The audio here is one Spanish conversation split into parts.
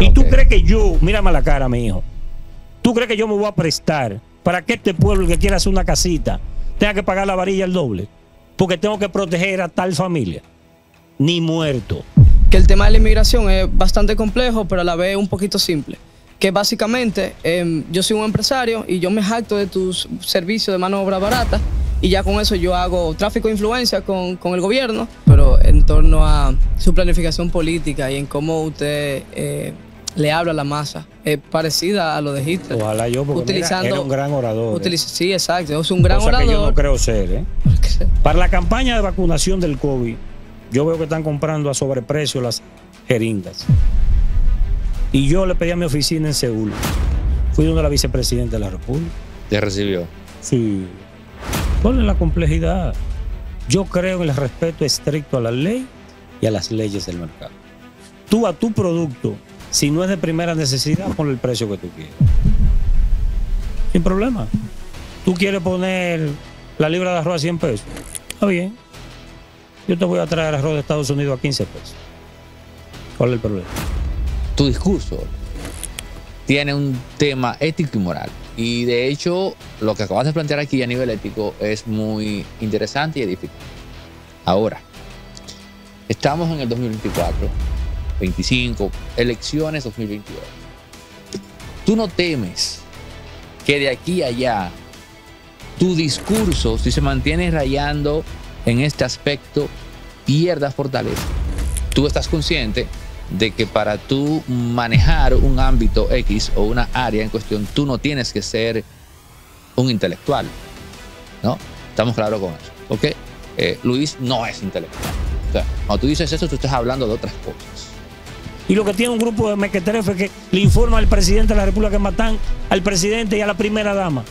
¿Y tú crees que yo, mírame la cara, mi hijo, tú crees que yo me voy a prestar para que este pueblo que quiera hacer una casita tenga que pagar la varilla el doble? Porque tengo que proteger a tal familia. Ni muerto. Que el tema de la inmigración es bastante complejo, pero a la vez un poquito simple que básicamente em, yo soy un empresario y yo me jacto de tus servicios de mano de obra barata y ya con eso yo hago tráfico de influencia con, el gobierno, pero en torno a su planificación política y en cómo usted eh, le habla a la masa, es parecida a lo de Hitler. Ojalá yo, porque era un gran orador. Eh. Sí, exacto, es un gran Cosa orador. Que yo no creo ser. ¿eh? Para la campaña de vacunación del COVID, yo veo que están comprando a sobreprecio las jeringas. Y yo le pedí a mi oficina en Seúl. Fui donde la vicepresidenta de la República. ¿Te recibió? Sí. ¿Cuál la complejidad? Yo creo en el respeto estricto a la ley y a las leyes del mercado. Tú a tu producto si no es de primera necesidad, por el precio que tú quieras. Sin problema. Tú quieres poner la libra de arroz a 100 pesos. Está bien. Yo te voy a traer arroz de Estados Unidos a 15 pesos. ¿Cuál es el problema? Tu discurso tiene un tema ético y moral. Y de hecho, lo que acabas de plantear aquí a nivel ético es muy interesante y edificante. Ahora, estamos en el 2024 25, elecciones 2022. Tú no temes que de aquí allá tu discurso, si se mantiene rayando en este aspecto, pierda fortaleza. Tú estás consciente de que para tú manejar un ámbito X o una área en cuestión, tú no tienes que ser un intelectual. ¿No? Estamos claros con eso. ¿Ok? Eh, Luis no es intelectual. cuando tú dices eso, tú estás hablando de otras cosas. Y lo que tiene un grupo de mequetrefes que le informa al presidente de la República que matan al presidente y a la primera dama.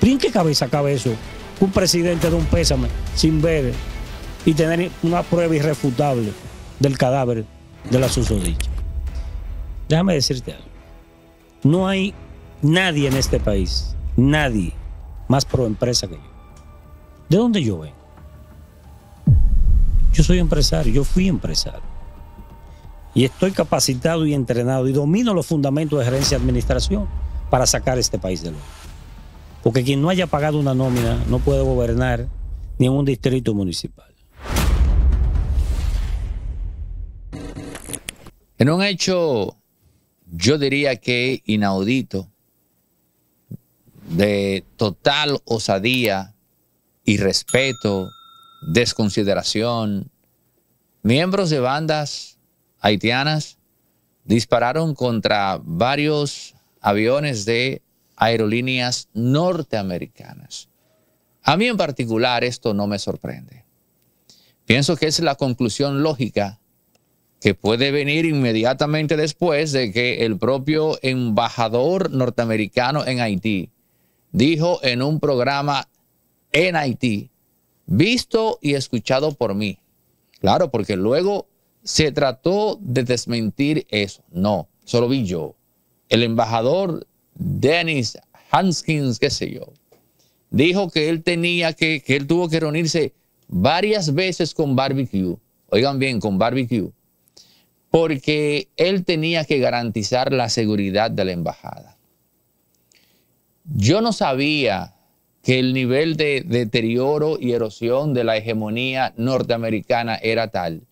¿Pero qué cabeza cabe eso? Un presidente de un pésame sin ver y tener una prueba irrefutable del cadáver de la susodicha. Déjame decirte algo. No hay nadie en este país, nadie más pro empresa que yo. ¿De dónde yo vengo? Yo soy empresario, yo fui empresario y estoy capacitado y entrenado y domino los fundamentos de gerencia y administración para sacar este país del loco. Porque quien no haya pagado una nómina no puede gobernar ni en un distrito municipal. En un hecho, yo diría que inaudito, de total osadía, y respeto desconsideración, miembros de bandas haitianas dispararon contra varios aviones de aerolíneas norteamericanas. A mí en particular esto no me sorprende. Pienso que es la conclusión lógica que puede venir inmediatamente después de que el propio embajador norteamericano en Haití dijo en un programa en Haití, visto y escuchado por mí. Claro, porque luego se trató de desmentir eso. No, solo vi yo. El embajador Dennis Hanskins, qué sé yo, dijo que él tenía que, que él tuvo que reunirse varias veces con Barbecue. Oigan bien, con Barbecue. Porque él tenía que garantizar la seguridad de la embajada. Yo no sabía que el nivel de deterioro y erosión de la hegemonía norteamericana era tal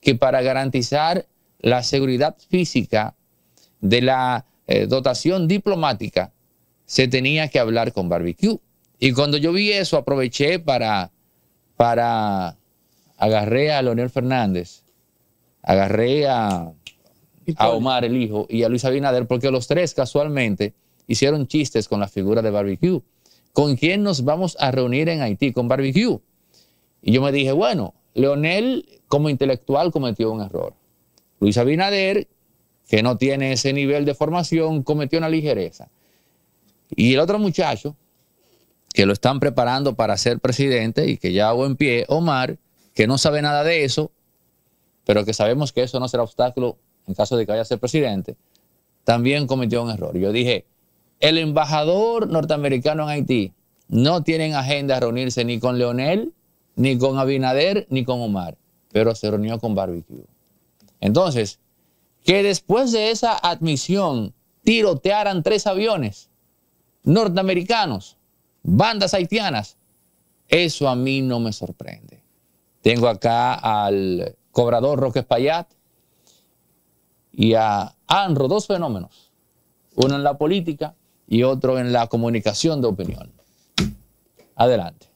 que para garantizar la seguridad física de la eh, dotación diplomática, se tenía que hablar con barbecue. Y cuando yo vi eso, aproveché para, para, agarré a Leonel Fernández, agarré a, a Omar, el hijo, y a Luis Abinader, porque los tres casualmente hicieron chistes con la figura de barbecue. ¿Con quién nos vamos a reunir en Haití? Con barbecue. Y yo me dije, bueno, Leonel como intelectual cometió un error. Luis Abinader, que no tiene ese nivel de formación, cometió una ligereza. Y el otro muchacho, que lo están preparando para ser presidente y que ya hago en pie, Omar, que no sabe nada de eso, pero que sabemos que eso no será obstáculo en caso de que vaya a ser presidente, también cometió un error. Yo dije, el embajador norteamericano en Haití no tiene agenda a reunirse ni con Leonel ni con Abinader, ni con Omar, pero se reunió con Barbecue. Entonces, que después de esa admisión tirotearan tres aviones norteamericanos, bandas haitianas, eso a mí no me sorprende. Tengo acá al cobrador Roque Payat y a Anro, dos fenómenos, uno en la política y otro en la comunicación de opinión. Adelante.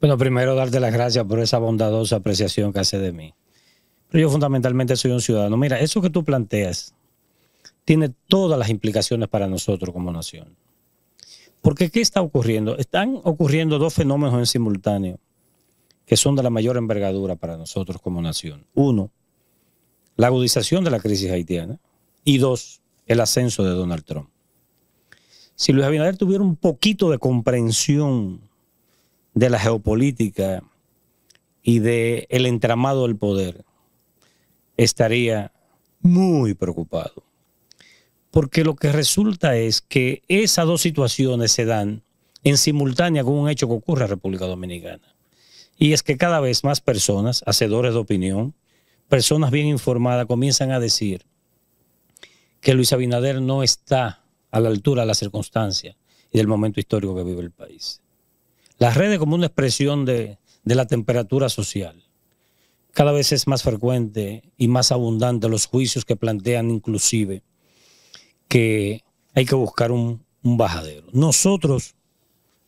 Bueno, primero darte las gracias por esa bondadosa apreciación que hace de mí. Pero yo fundamentalmente soy un ciudadano. Mira, eso que tú planteas tiene todas las implicaciones para nosotros como nación. Porque ¿qué está ocurriendo? Están ocurriendo dos fenómenos en simultáneo que son de la mayor envergadura para nosotros como nación. Uno, la agudización de la crisis haitiana. Y dos, el ascenso de Donald Trump. Si Luis Abinader tuviera un poquito de comprensión de la geopolítica y del el entramado del poder, estaría muy preocupado. Porque lo que resulta es que esas dos situaciones se dan en simultánea con un hecho que ocurre en República Dominicana. Y es que cada vez más personas, hacedores de opinión, personas bien informadas, comienzan a decir que Luis Abinader no está a la altura de las circunstancias y del momento histórico que vive el país. Las redes como una expresión de, la temperatura social. Cada vez es más frecuente y más abundante los juicios que plantean inclusive que hay que buscar un, un bajadero. Nosotros,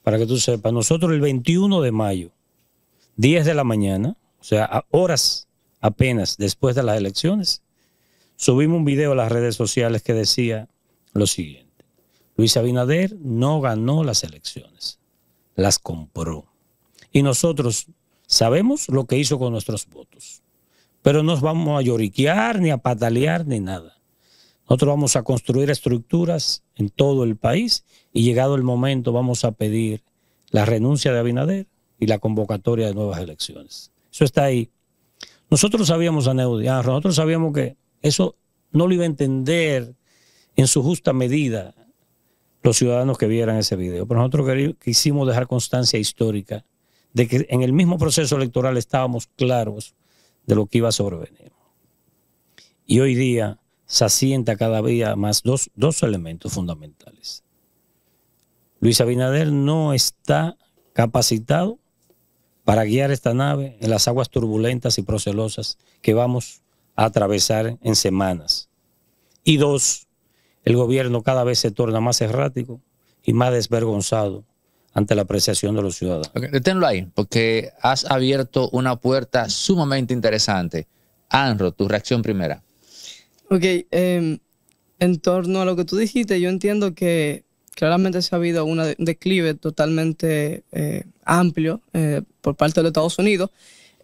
para que tú sepas, nosotros el 21 de mayo, 10 de la mañana, o sea, horas apenas después de las elecciones, subimos un video a las redes sociales que decía lo siguiente. Luis Abinader no ganó las elecciones las compró. Y nosotros sabemos lo que hizo con nuestros votos. Pero no vamos a lloriquear, ni a patalear, ni nada. Nosotros vamos a construir estructuras en todo el país y llegado el momento vamos a pedir la renuncia de Abinader y la convocatoria de nuevas elecciones. Eso está ahí. Nosotros sabíamos a ah, nosotros sabíamos que eso no lo iba a entender en su justa medida los ciudadanos que vieran ese video. Pero nosotros quisimos dejar constancia histórica de que en el mismo proceso electoral estábamos claros de lo que iba a sobrevenir. Y hoy día se asienta cada día más dos, dos elementos fundamentales. Luis Abinader no está capacitado para guiar esta nave en las aguas turbulentas y procelosas que vamos a atravesar en semanas. Y dos, el gobierno cada vez se torna más errático y más desvergonzado ante la apreciación de los ciudadanos. ahí, porque has abierto una puerta sumamente interesante. Anro, tu reacción primera. Ok, em, en torno a lo que tú dijiste, yo entiendo que claramente se ha habido un declive totalmente eh, amplio eh, por parte de los Estados Unidos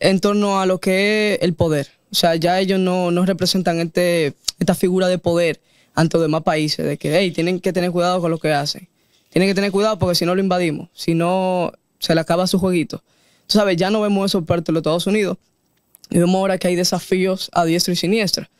en torno a lo que es el poder. O sea, ya ellos no, representan este, esta figura de poder ante los demás países, de que hey, tienen que tener cuidado con lo que hacen. Tienen que tener cuidado porque si no lo invadimos, si no se le acaba su jueguito. Tú sabes, ya no vemos eso parte de los Estados Unidos y vemos ahora que hay desafíos a diestra y siniestra.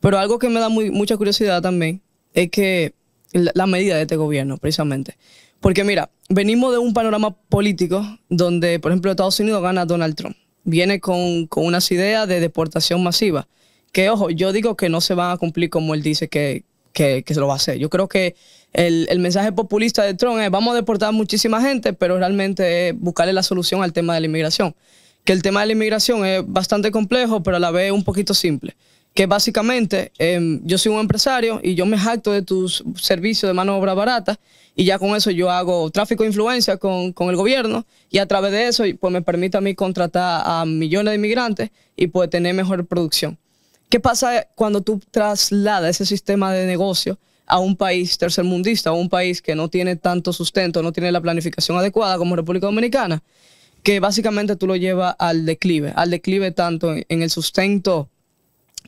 Pero algo que me da muy, mucha curiosidad también es que la, medida de este gobierno, precisamente. Porque mira, venimos de un panorama político donde, por ejemplo, Estados Unidos gana a Donald Trump. Viene con, con unas ideas de deportación masiva. Que ojo, yo digo que no se van a cumplir como él dice que, que, se lo va a hacer. Yo creo que el, mensaje populista de Trump es vamos a deportar a muchísima gente, pero realmente buscarle la solución al tema de la inmigración. Que el tema de la inmigración es bastante complejo, pero a la vez un poquito simple. Que básicamente em, yo soy un empresario y yo me jacto de tus servicios de mano de obra barata y ya con eso yo hago tráfico de influencia con, el gobierno y a través de eso pues me permite a mí contratar a millones de inmigrantes y poder pues, tener mejor producción. ¿Qué pasa cuando tú trasladas ese sistema de negocio a un país tercermundista, a un país que no tiene tanto sustento, no tiene la planificación adecuada como República Dominicana? Que básicamente tú lo llevas al declive, al declive tanto en, el sustento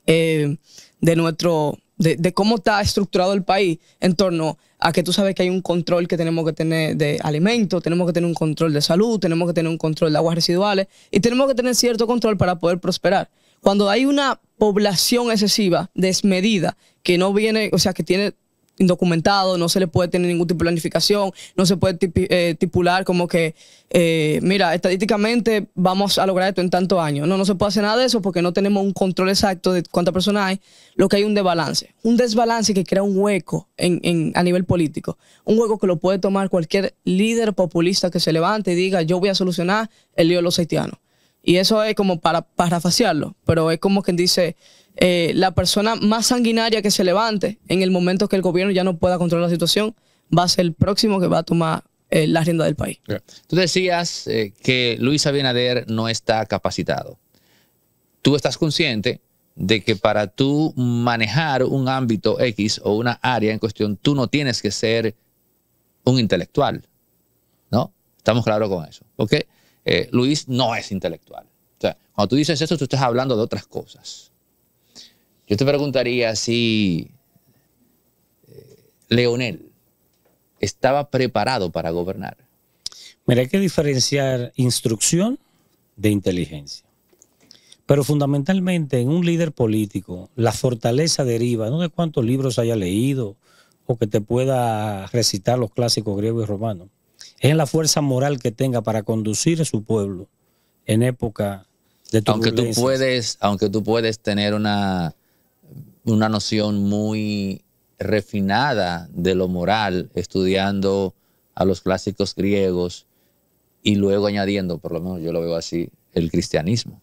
eh, de nuestro de, cómo está estructurado el país en torno a que tú sabes que hay un control que tenemos que tener de alimentos, tenemos que tener un control de salud, tenemos que tener un control de aguas residuales y tenemos que tener cierto control para poder prosperar. Cuando hay una población excesiva, desmedida, que no viene, o sea, que tiene indocumentado, no se le puede tener ningún tipo de planificación, no se puede eh, tipular como que, eh, mira, estadísticamente vamos a lograr esto en tantos años. No, no se puede hacer nada de eso porque no tenemos un control exacto de cuántas personas hay, lo que hay un desbalance, un desbalance que crea un hueco a nivel político, un hueco que lo puede tomar cualquier líder populista que se levante y diga, yo voy a solucionar el lío de los haitianos. Y eso es como para parafaciarlo. pero es como quien dice, eh, la persona más sanguinaria que se levante en el momento que el gobierno ya no pueda controlar la situación, va a ser el próximo que va a tomar eh, la rienda del país. Tú decías eh, que Luis Abinader no está capacitado. Tú estás consciente de que para tú manejar un ámbito X o una área en cuestión, tú no tienes que ser un intelectual, ¿no? Estamos claros con eso, ¿ok? Eh, Luis no es intelectual. O sea, cuando tú dices eso, tú estás hablando de otras cosas. Yo te preguntaría si eh, Leonel estaba preparado para gobernar. Mira, hay que diferenciar instrucción de inteligencia. Pero fundamentalmente en un líder político, la fortaleza deriva no de cuántos libros haya leído o que te pueda recitar los clásicos griegos y romanos, es la fuerza moral que tenga para conducir a su pueblo en época de aunque tú puedes Aunque tú puedes tener una, una noción muy refinada de lo moral estudiando a los clásicos griegos y luego añadiendo, por lo menos yo lo veo así, el cristianismo.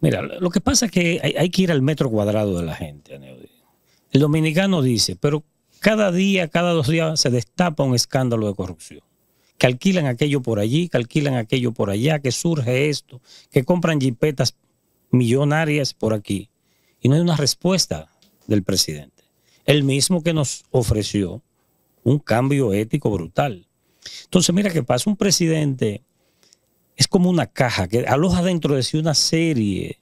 Mira, lo que pasa es que hay, hay que ir al metro cuadrado de la gente. El dominicano dice, pero cada día, cada dos días se destapa un escándalo de corrupción que alquilan aquello por allí, que alquilan aquello por allá, que surge esto, que compran jipetas millonarias por aquí. Y no hay una respuesta del presidente. El mismo que nos ofreció un cambio ético brutal. Entonces, mira qué pasa, un presidente es como una caja que aloja dentro de sí una serie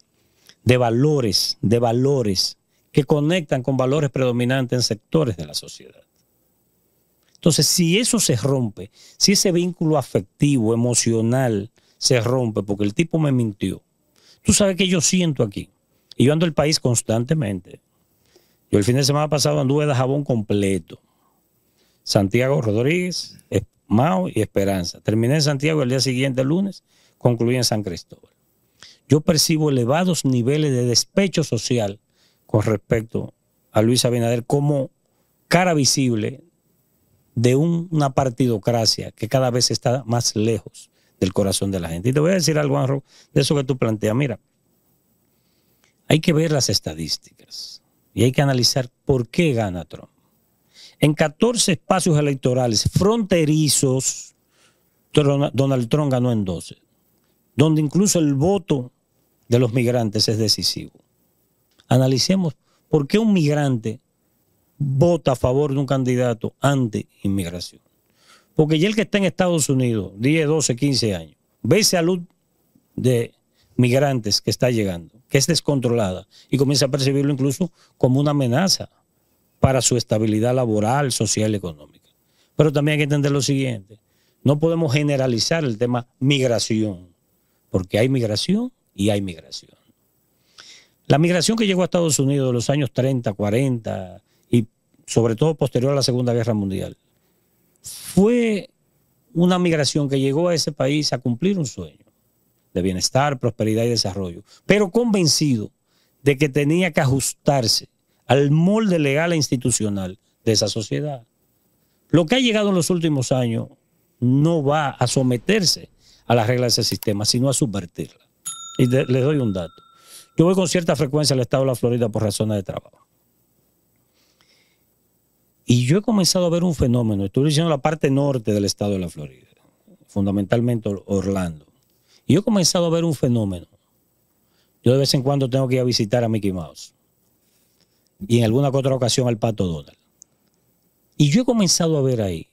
de valores, de valores que conectan con valores predominantes en sectores de la sociedad. Entonces, si eso se rompe, si ese vínculo afectivo, emocional, se rompe porque el tipo me mintió, tú sabes que yo siento aquí. Y yo ando el país constantemente. Yo el fin de semana pasado anduve de jabón completo. Santiago Rodríguez, Mao y Esperanza. Terminé en Santiago el día siguiente, lunes, concluí en San Cristóbal. Yo percibo elevados niveles de despecho social con respecto a Luis Abinader como cara visible de una partidocracia que cada vez está más lejos del corazón de la gente. Y te voy a decir algo, Anro, de eso que tú planteas. Mira, hay que ver las estadísticas y hay que analizar por qué gana Trump. En 14 espacios electorales fronterizos, Donald Trump ganó en 12, donde incluso el voto de los migrantes es decisivo. Analicemos por qué un migrante vota a favor de un candidato ante inmigración Porque ya el que está en Estados Unidos, 10, 12, 15 años, ve luz de migrantes que está llegando, que es descontrolada, y comienza a percibirlo incluso como una amenaza para su estabilidad laboral, social y económica. Pero también hay que entender lo siguiente, no podemos generalizar el tema migración, porque hay migración y hay migración. La migración que llegó a Estados Unidos en los años 30, 40, sobre todo posterior a la Segunda Guerra Mundial, fue una migración que llegó a ese país a cumplir un sueño de bienestar, prosperidad y desarrollo, pero convencido de que tenía que ajustarse al molde legal e institucional de esa sociedad. Lo que ha llegado en los últimos años no va a someterse a las reglas de ese sistema, sino a subvertirla. Y les doy un dato. Yo voy con cierta frecuencia al estado de la Florida por razones de trabajo. Y yo he comenzado a ver un fenómeno. estoy diciendo la parte norte del estado de la Florida, fundamentalmente Orlando. Y yo he comenzado a ver un fenómeno. Yo de vez en cuando tengo que ir a visitar a Mickey Mouse. Y en alguna otra ocasión al Pato Donald. Y yo he comenzado a ver ahí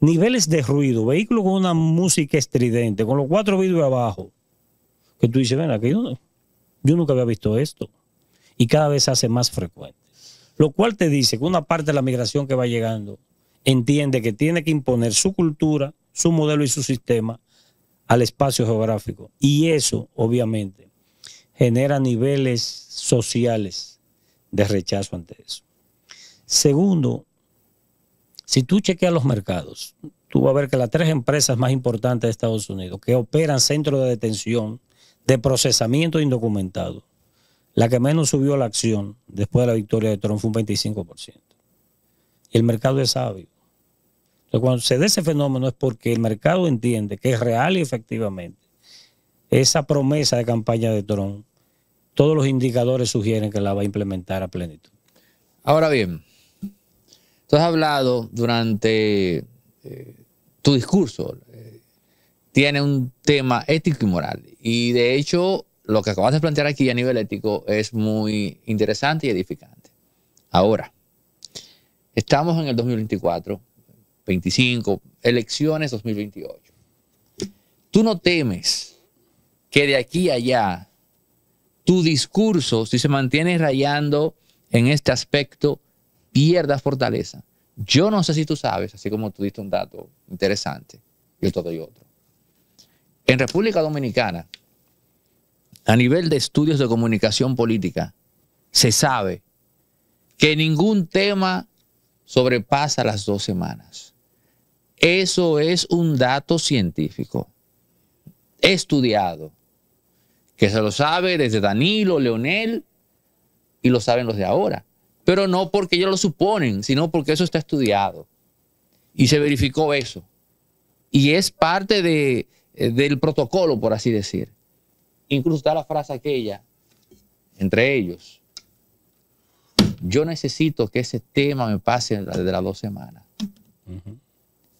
niveles de ruido, vehículos con una música estridente, con los cuatro vidrios abajo. Que tú dices, ven, aquí yo nunca había visto esto. Y cada vez se hace más frecuente. Lo cual te dice que una parte de la migración que va llegando entiende que tiene que imponer su cultura, su modelo y su sistema al espacio geográfico. Y eso, obviamente, genera niveles sociales de rechazo ante eso. Segundo, si tú chequeas los mercados, tú vas a ver que las tres empresas más importantes de Estados Unidos que operan centros de detención de procesamiento indocumentado la que menos subió la acción después de la victoria de Trump fue un 25%. Y el mercado es sabio. Entonces, cuando se dé ese fenómeno es porque el mercado entiende que es real y efectivamente esa promesa de campaña de Trump. Todos los indicadores sugieren que la va a implementar a plenitud. Ahora bien, tú has hablado durante eh, tu discurso, eh, tiene un tema ético y moral. Y de hecho, lo que acabas de plantear aquí a nivel ético es muy interesante y edificante. Ahora, estamos en el 2024, 25, elecciones 2028. Tú no temes que de aquí a allá tu discurso, si se mantiene rayando en este aspecto, pierda fortaleza. Yo no sé si tú sabes, así como tú diste un dato interesante, yo te doy otro. En República Dominicana, a nivel de estudios de comunicación política, se sabe que ningún tema sobrepasa las dos semanas. Eso es un dato científico, estudiado, que se lo sabe desde Danilo, Leonel, y lo saben los de ahora. Pero no porque ellos lo suponen, sino porque eso está estudiado. Y se verificó eso. Y es parte de, eh, del protocolo, por así decir. Incluso está la frase aquella, entre ellos, yo necesito que ese tema me pase desde las dos semanas.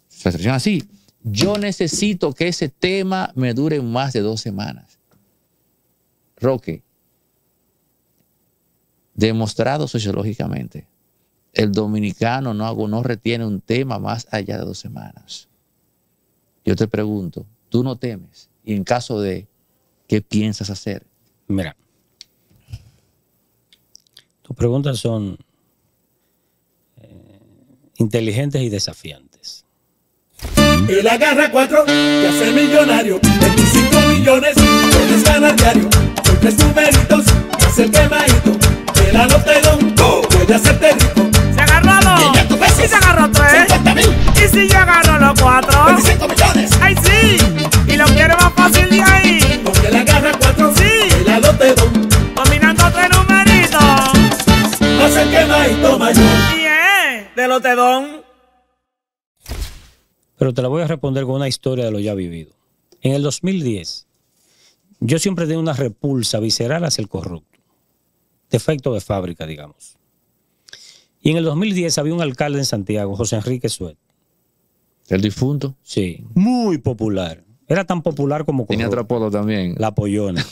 Se así. Yo necesito que ese tema me dure más de dos semanas. Roque, demostrado sociológicamente, el dominicano no, no retiene un tema más allá de dos semanas. Yo te pregunto, ¿tú no temes? Y en caso de ¿Qué piensas hacer? Mira, tus preguntas son eh, inteligentes y desafiantes. El agarra cuatro y hace millonario. 25 millones puedes ganar diario. Son tres numeritos, es el quemadito. El Voy a hacerte rico. Y agarro tres. Y si yo agarro los cuatro. millones. Ay, sí. Y lo quiero más fácil de ahí. Porque le agarra cuatro. Sí. Y la dos Dominando tres numeritos. Hace que mayor. mayor. de los don Pero te la voy a responder con una historia de lo ya vivido. En el 2010, yo siempre tenía una repulsa visceral hacia el corrupto. Defecto de fábrica, digamos. Y en el 2010 había un alcalde en Santiago, José Enrique Suet. ¿El difunto? Sí, muy popular. Era tan popular como corrupto. Tenía otro también. La pollona.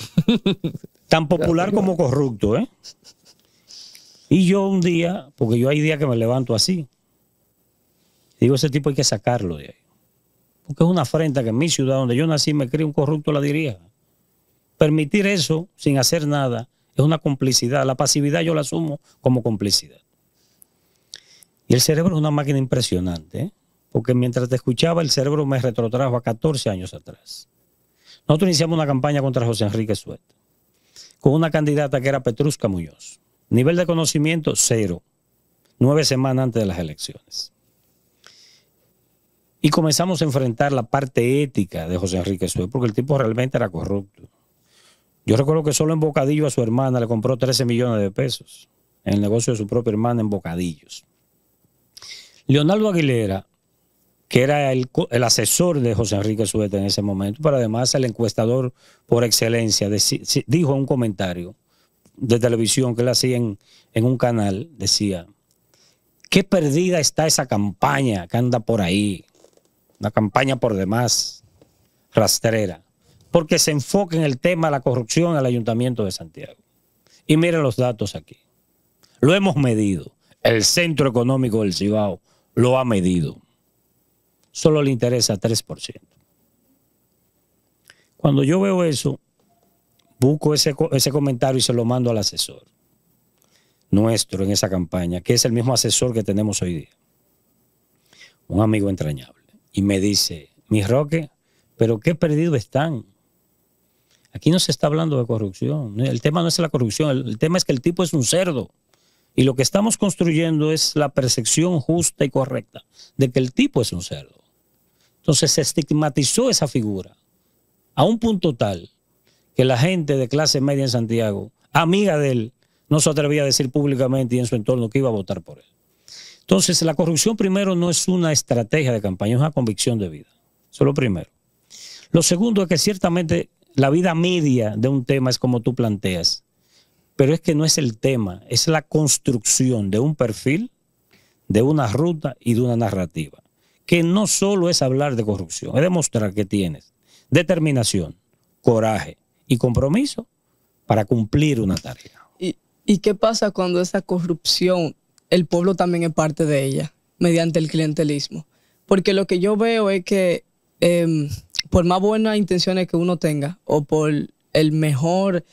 tan popular como corrupto, ¿eh? Y yo un día, porque yo hay días que me levanto así, digo, ese tipo hay que sacarlo de ahí. Porque es una afrenta que en mi ciudad, donde yo nací, me crié un corrupto la dirija. Permitir eso sin hacer nada es una complicidad. La pasividad yo la asumo como complicidad. Y el cerebro es una máquina impresionante, ¿eh? porque mientras te escuchaba el cerebro me retrotrajo a 14 años atrás. Nosotros iniciamos una campaña contra José Enrique Suet, con una candidata que era Petrusca Muñoz. Nivel de conocimiento cero, nueve semanas antes de las elecciones. Y comenzamos a enfrentar la parte ética de José Enrique Suet, porque el tipo realmente era corrupto. Yo recuerdo que solo en Bocadillo a su hermana le compró 13 millones de pesos en el negocio de su propia hermana en Bocadillos. Leonardo Aguilera, que era el, asesor de José Enrique Suéter en ese momento, pero además el encuestador por excelencia, dijo en un comentario de televisión que él hacía en, un canal, decía, qué perdida está esa campaña que anda por ahí, una campaña por demás rastrera, porque se enfoca en el tema de la corrupción al Ayuntamiento de Santiago. Y miren los datos aquí. Lo hemos medido. El Centro Económico del Cibao lo ha medido. Solo le interesa 3%. Cuando yo veo eso, busco ese, comentario y se lo mando al asesor nuestro en esa campaña, que es el mismo asesor que tenemos hoy día, un amigo entrañable, y me dice, mis Roque, pero qué perdido están. Aquí no se está hablando de corrupción. El tema no es la corrupción, el tema es que el tipo es un cerdo. Y lo que estamos construyendo es la percepción justa y correcta de que el tipo es un cerdo. Entonces se estigmatizó esa figura a un punto tal que la gente de clase media en Santiago, amiga de él, no se atrevía a decir públicamente y en su entorno que iba a votar por él. Entonces, la corrupción primero no es una estrategia de campaña, es una convicción de vida. Eso es lo primero. Lo segundo es que ciertamente la vida media de un tema es como tú planteas. Pero es que no es el tema, es la construcción de un perfil, de una ruta y de una narrativa, que no solo es hablar de corrupción, es demostrar que tienes determinación, coraje y compromiso para cumplir una tarea. ¿Y, qué pasa cuando esa corrupción, el pueblo también es parte de ella, mediante el clientelismo? Porque lo que yo veo es que em, por más buenas intenciones que uno tenga o por el mejor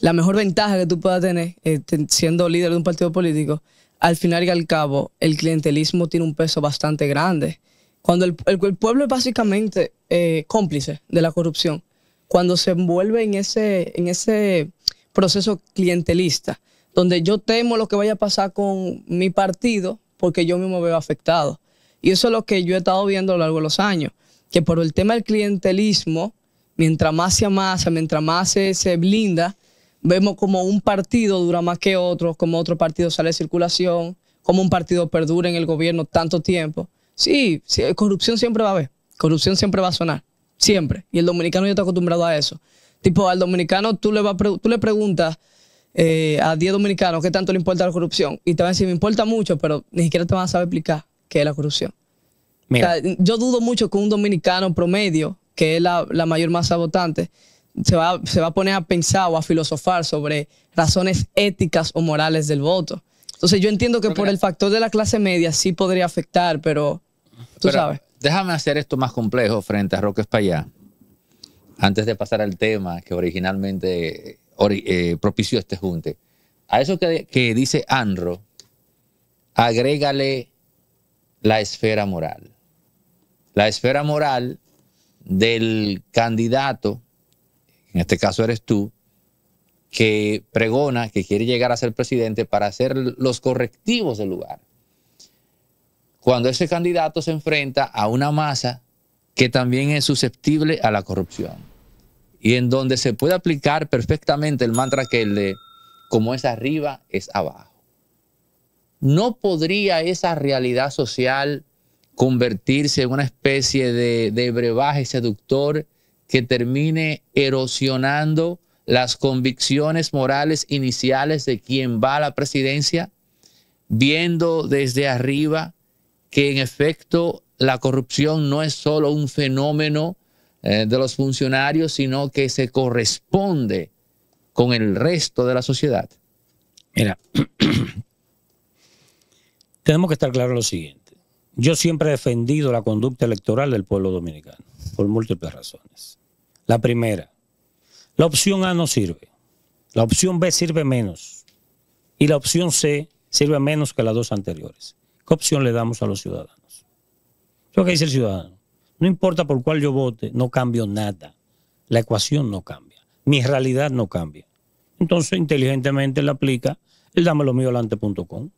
la mejor ventaja que tú puedas tener este, siendo líder de un partido político, al final y al cabo, el clientelismo tiene un peso bastante grande. Cuando el, pueblo es básicamente eh, cómplice de la corrupción, cuando se envuelve en ese, en ese proceso clientelista, donde yo temo lo que vaya a pasar con mi partido, porque yo mismo me veo afectado. Y eso es lo que yo he estado viendo a lo largo de los años, que por el tema del clientelismo, mientras más se amasa, mientras más se blinda, Vemos como un partido dura más que otro, como otro partido sale de circulación, como un partido perdura en el gobierno tanto tiempo. Sí, corrupción siempre va a haber, corrupción siempre va a sonar, siempre. Y el dominicano ya está acostumbrado a eso. Tipo, al dominicano tú le, vas, tú le preguntas eh, a 10 dominicanos qué tanto le importa la corrupción y te van a decir, me importa mucho, pero ni siquiera te van a saber explicar qué es la corrupción. Mira. yo dudo mucho que un dominicano promedio, que es la, la mayor masa votante, se va, a poner a pensar o a filosofar sobre razones éticas o morales del voto. Entonces yo entiendo que por el factor de la clase media sí podría afectar, pero tú sabes. Déjame hacer esto más complejo frente a Roque Espaillá, antes de pasar al tema que originalmente eh, propició este junte. A eso que, que dice Anro, agrégale la esfera moral. La esfera moral del candidato en este caso eres tú, que pregona que quiere llegar a ser presidente para hacer los correctivos del lugar. Cuando ese candidato se enfrenta a una masa que también es susceptible a la corrupción y en donde se puede aplicar perfectamente el mantra que el de como es arriba, es abajo. ¿No podría esa realidad social convertirse en una especie de, de brebaje seductor que termine erosionando las convicciones morales iniciales de quien va a la presidencia, viendo desde arriba que en efecto la corrupción no es solo un fenómeno eh, de los funcionarios, sino que se corresponde con el resto de la sociedad. Mira, tenemos que estar claros lo siguiente. Yo siempre he defendido la conducta electoral del pueblo dominicano por múltiples razones. La primera, la opción A no sirve, la opción B sirve menos y la opción C sirve menos que las dos anteriores. ¿Qué opción le damos a los ciudadanos? Lo que dice el ciudadano, no importa por cuál yo vote, no cambio nada. La ecuación no cambia, mi realidad no cambia. Entonces, inteligentemente la aplica el lo mío delante.com.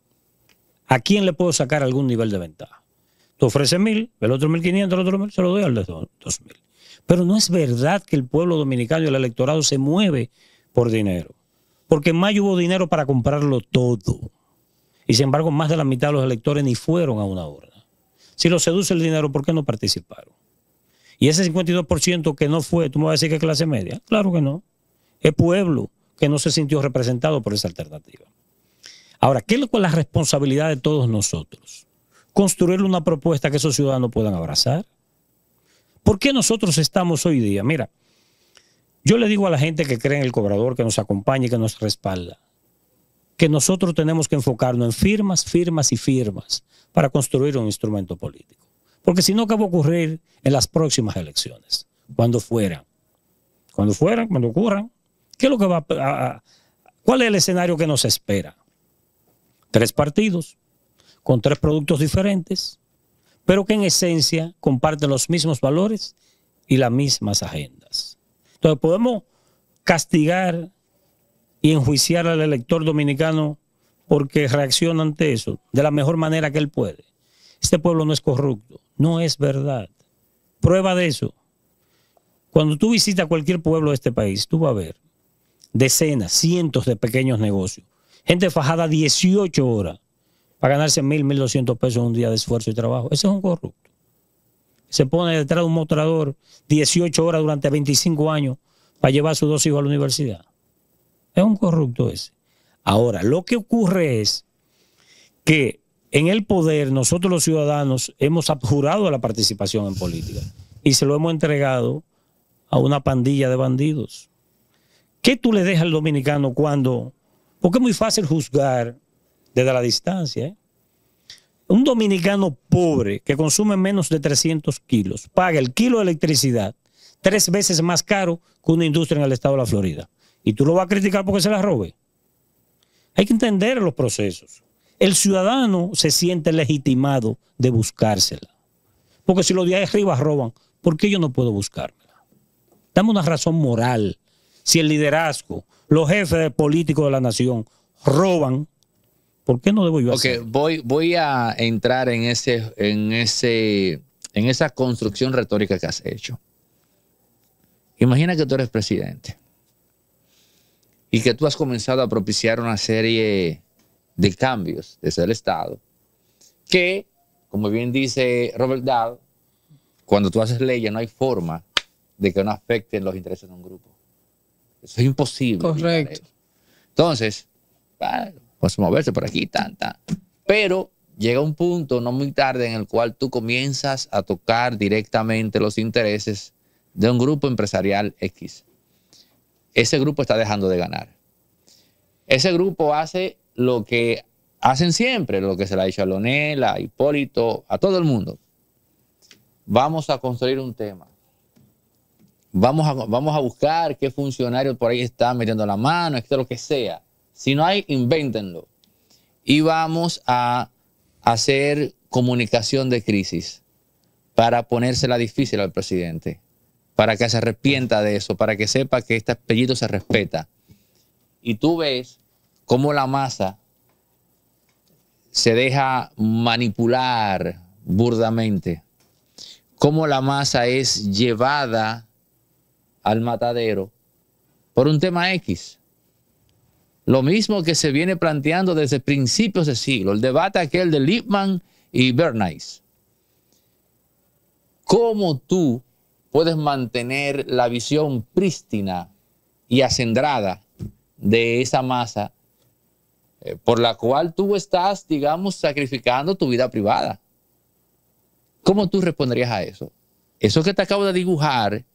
¿A quién le puedo sacar algún nivel de ventaja? Tú ofreces mil, el otro 1.500, el otro mil se lo doy al de 2.000. Pero no es verdad que el pueblo dominicano y el electorado se mueve por dinero. Porque en mayo hubo dinero para comprarlo todo. Y sin embargo, más de la mitad de los electores ni fueron a una urna. Si lo seduce el dinero, ¿por qué no participaron? Y ese 52% que no fue, ¿tú me vas a decir que es clase media? Claro que no. Es pueblo que no se sintió representado por esa alternativa. Ahora, ¿qué es la responsabilidad de todos nosotros? construir una propuesta que esos ciudadanos puedan abrazar. ¿Por qué nosotros estamos hoy día? Mira, yo le digo a la gente que cree en el cobrador, que nos acompañe, que nos respalda, que nosotros tenemos que enfocarnos en firmas, firmas y firmas para construir un instrumento político. Porque si no, ¿qué va a ocurrir en las próximas elecciones? Cuando fueran. Cuando fueran, cuando ocurran. lo que va ¿Cuál es el escenario que nos espera? Tres partidos, con tres productos diferentes, pero que en esencia comparten los mismos valores y las mismas agendas. Entonces podemos castigar y enjuiciar al elector dominicano porque reacciona ante eso de la mejor manera que él puede. Este pueblo no es corrupto, no es verdad. Prueba de eso. Cuando tú visitas cualquier pueblo de este país, tú vas a ver decenas, cientos de pequeños negocios, gente fajada 18 horas para ganarse mil, mil doscientos pesos un día de esfuerzo y trabajo. Ese es un corrupto. Se pone detrás de un mostrador 18 horas durante 25 años para llevar a sus dos hijos a la universidad. Es un corrupto ese. Ahora, lo que ocurre es que en el poder nosotros los ciudadanos hemos abjurado la participación en política y se lo hemos entregado a una pandilla de bandidos. ¿Qué tú le dejas al dominicano cuando? Porque es muy fácil juzgar desde la distancia. ¿eh? Un dominicano pobre que consume menos de 300 kilos paga el kilo de electricidad tres veces más caro que una industria en el estado de la Florida. Y tú lo vas a criticar porque se la robe. Hay que entender los procesos. El ciudadano se siente legitimado de buscársela. Porque si los de ahí arriba roban, ¿por qué yo no puedo buscármela? Dame una razón moral. Si el liderazgo, los jefes políticos de la nación roban, ¿Por qué no debo yo hacerlo? Ok, voy, voy a entrar en, ese, en, ese, en esa construcción retórica que has hecho. Imagina que tú eres presidente y que tú has comenzado a propiciar una serie de cambios desde el Estado que, como bien dice Robert Dow, cuando tú haces leyes no hay forma de que no afecten los intereses de un grupo. Eso es imposible. Correcto. Entonces, bueno, pues moverse por aquí, tanta. Pero llega un punto no muy tarde en el cual tú comienzas a tocar directamente los intereses de un grupo empresarial X. Ese grupo está dejando de ganar. Ese grupo hace lo que hacen siempre, lo que se le ha dicho a Lonela, a Hipólito, a todo el mundo. Vamos a construir un tema. Vamos a, vamos a buscar qué funcionario por ahí está metiendo la mano, esto lo que sea. Si no hay, invéntenlo. Y vamos a hacer comunicación de crisis para ponérsela difícil al presidente, para que se arrepienta de eso, para que sepa que este apellido se respeta. Y tú ves cómo la masa se deja manipular burdamente, cómo la masa es llevada al matadero por un tema X. Lo mismo que se viene planteando desde principios de siglo, el debate aquel de Lippmann y Bernays. ¿Cómo tú puedes mantener la visión prístina y acendrada de esa masa eh, por la cual tú estás, digamos, sacrificando tu vida privada? ¿Cómo tú responderías a eso? Eso que te acabo de dibujar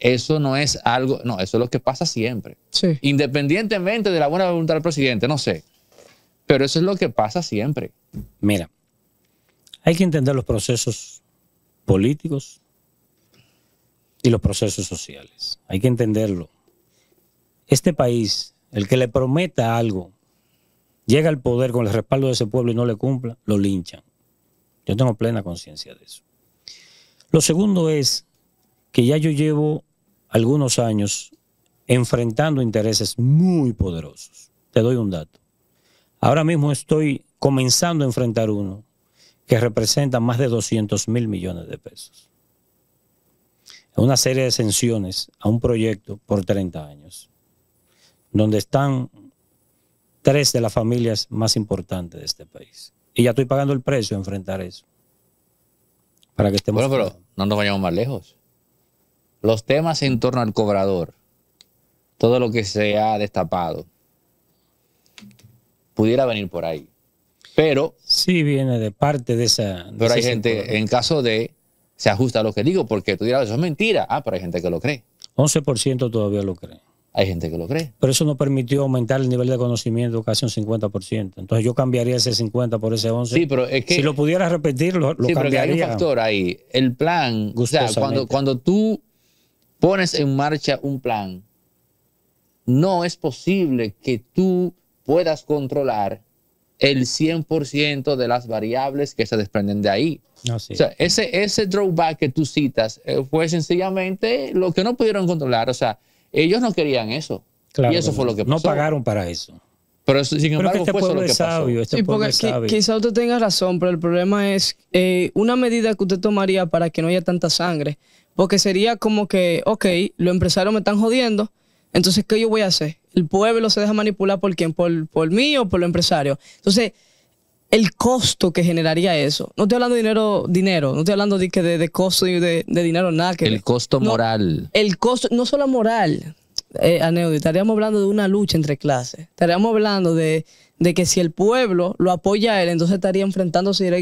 eso no es algo, no, eso es lo que pasa siempre. Independientemente de la buena voluntad del presidente, no sé. Pero eso es lo que pasa siempre. Mira, hay que entender los procesos políticos y los procesos sociales. Hay que entenderlo. Este país, el que le prometa algo, llega al poder con el respaldo de ese pueblo y no le cumpla, lo linchan. Yo tengo plena conciencia de eso. Lo segundo es que ya yo llevo algunos años enfrentando intereses muy poderosos. Te doy un dato. Ahora mismo estoy comenzando a enfrentar uno que representa más de 200 mil millones de pesos. Una serie de exenciones a un proyecto por 30 años, donde están tres de las familias más importantes de este país. Y ya estoy pagando el precio de enfrentar eso. Para que estemos bueno, pero no nos vayamos más lejos los temas en torno al cobrador, todo lo que se ha destapado, pudiera venir por ahí. Pero... Sí, viene de parte de esa... pero hay gente, en caso de, se ajusta a lo que digo, porque tú dirás, eso es mentira. Ah, pero hay gente que lo cree. 11% todavía lo cree. Hay gente que lo cree. Pero eso no permitió aumentar el nivel de conocimiento casi un 50%. Entonces yo cambiaría ese 50 por ese 11. Sí, pero es que... Si lo pudieras repetir, lo, cambiaría. sí, Pero hay un factor ahí. El plan, o cuando, cuando tú pones en marcha un plan, no es posible que tú puedas controlar el 100% de las variables que se desprenden de ahí. o sea, ese, drawback que tú citas eh, fue sencillamente lo que no pudieron controlar. O sea, ellos no querían eso. y eso fue lo que pasó. No pagaron para eso. Pero sin embargo, este lo que pasó. Este quizá usted tenga razón, pero el problema es eh, una medida que usted tomaría para que no haya tanta sangre porque sería como que, ok, los empresarios me están jodiendo, entonces, ¿qué yo voy a hacer? El pueblo se deja manipular por quién, por, mí o por los empresarios. Entonces, el costo que generaría eso. No estoy hablando de dinero, dinero. No estoy hablando de, de costo y de, dinero, nada que... El costo moral. El costo, no solo moral, eh, estaríamos hablando de una lucha entre clases. Estaríamos hablando de, que si el pueblo lo apoya a él, entonces estaría enfrentándose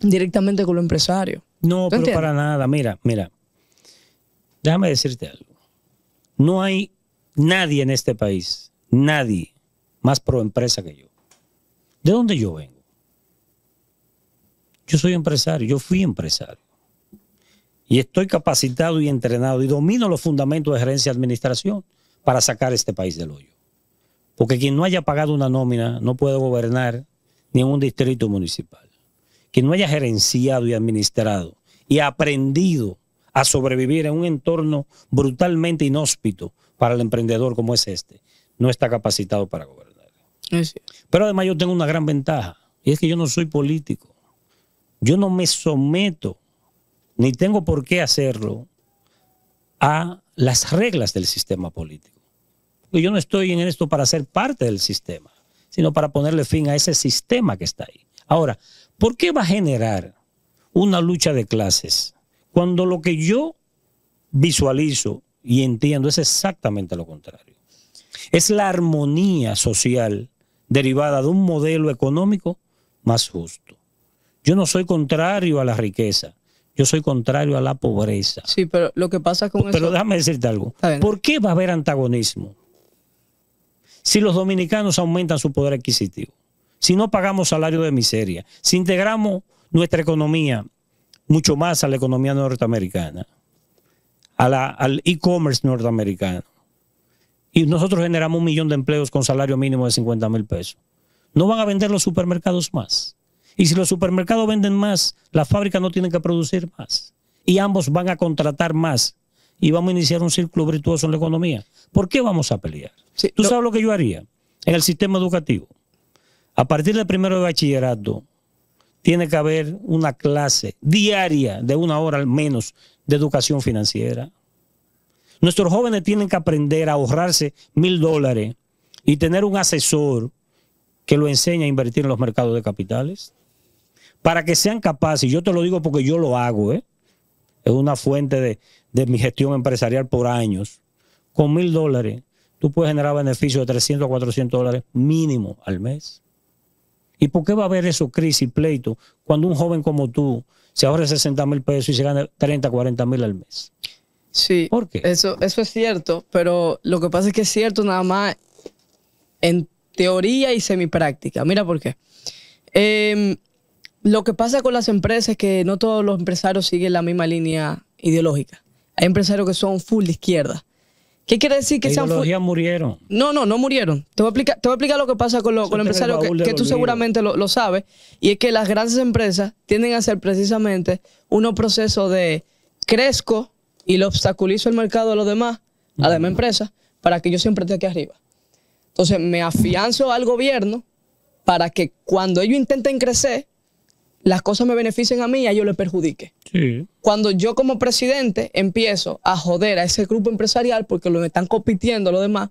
directamente con los empresarios. No, pero para nada. Mira, mira. Déjame decirte algo. No hay nadie en este país, nadie más pro empresa que yo. ¿De dónde yo vengo? Yo soy empresario, yo fui empresario. Y estoy capacitado y entrenado y domino los fundamentos de gerencia y administración para sacar este país del hoyo. Porque quien no haya pagado una nómina no puede gobernar ni un distrito municipal. Quien no haya gerenciado y administrado y aprendido a sobrevivir en un entorno brutalmente inhóspito para el emprendedor como es este, no está capacitado para gobernar. Pero además yo tengo una gran ventaja, y es que yo no soy político. Yo no me someto, ni tengo por qué hacerlo, a las reglas del sistema político. yo no estoy en esto para ser parte del sistema, sino para ponerle fin a ese sistema que está ahí. Ahora, ¿por qué va a generar una lucha de clases cuando lo que yo visualizo y entiendo es exactamente lo contrario. Es la armonía social derivada de un modelo económico más justo. Yo no soy contrario a la riqueza, yo soy contrario a la pobreza. Sí, pero lo que pasa con eso... Pero déjame decirte algo. ¿Por qué va a haber antagonismo? Si los dominicanos aumentan su poder adquisitivo, si no pagamos salario de miseria, si integramos nuestra economía mucho más a la economía norteamericana, a la, al e-commerce norteamericano. Y nosotros generamos un millón de empleos con salario mínimo de 50 mil pesos. No van a vender los supermercados más. Y si los supermercados venden más, las fábricas no tienen que producir más. Y ambos van a contratar más. Y vamos a iniciar un círculo virtuoso en la economía. ¿Por qué vamos a pelear? Tú sabes lo que yo haría en el sistema educativo. A partir del primero de bachillerato, tiene que haber una clase diaria de una hora al menos de educación financiera. Nuestros jóvenes tienen que aprender a ahorrarse mil dólares y tener un asesor que lo enseñe a invertir en los mercados de capitales. Para que sean capaces, y yo te lo digo porque yo lo hago, ¿eh? es una fuente de, de mi gestión empresarial por años. Con mil dólares, tú puedes generar beneficios de 300 a 400 dólares mínimo al mes. ¿Y por qué va a haber eso, crisis pleito, cuando un joven como tú se ahorra 60 mil pesos y se gana 30, 40 mil al mes? Sí. ¿Por qué? Eso, eso es cierto, pero lo que pasa es que es cierto nada más en teoría y semipráctica. Mira por qué. Em, lo que pasa con las empresas es que no todos los empresarios siguen la misma línea ideológica. Hay empresarios que son full de izquierda ¿Qué quiere decir que se murieron? No, no, no murieron. Te voy a explicar, te a explicar lo que pasa con, los empresarios, que, tú seguramente lo, sabes, y es que las grandes empresas tienden a hacer precisamente unos procesos de crezco y lo obstaculizo el mercado a los demás, a las demás empresas, para que yo siempre esté aquí arriba. Entonces me afianzo al gobierno para que cuando ellos intenten crecer, las cosas me beneficien a mí y a ellos les perjudique. Cuando yo como presidente empiezo a joder a ese grupo empresarial porque lo están compitiendo los demás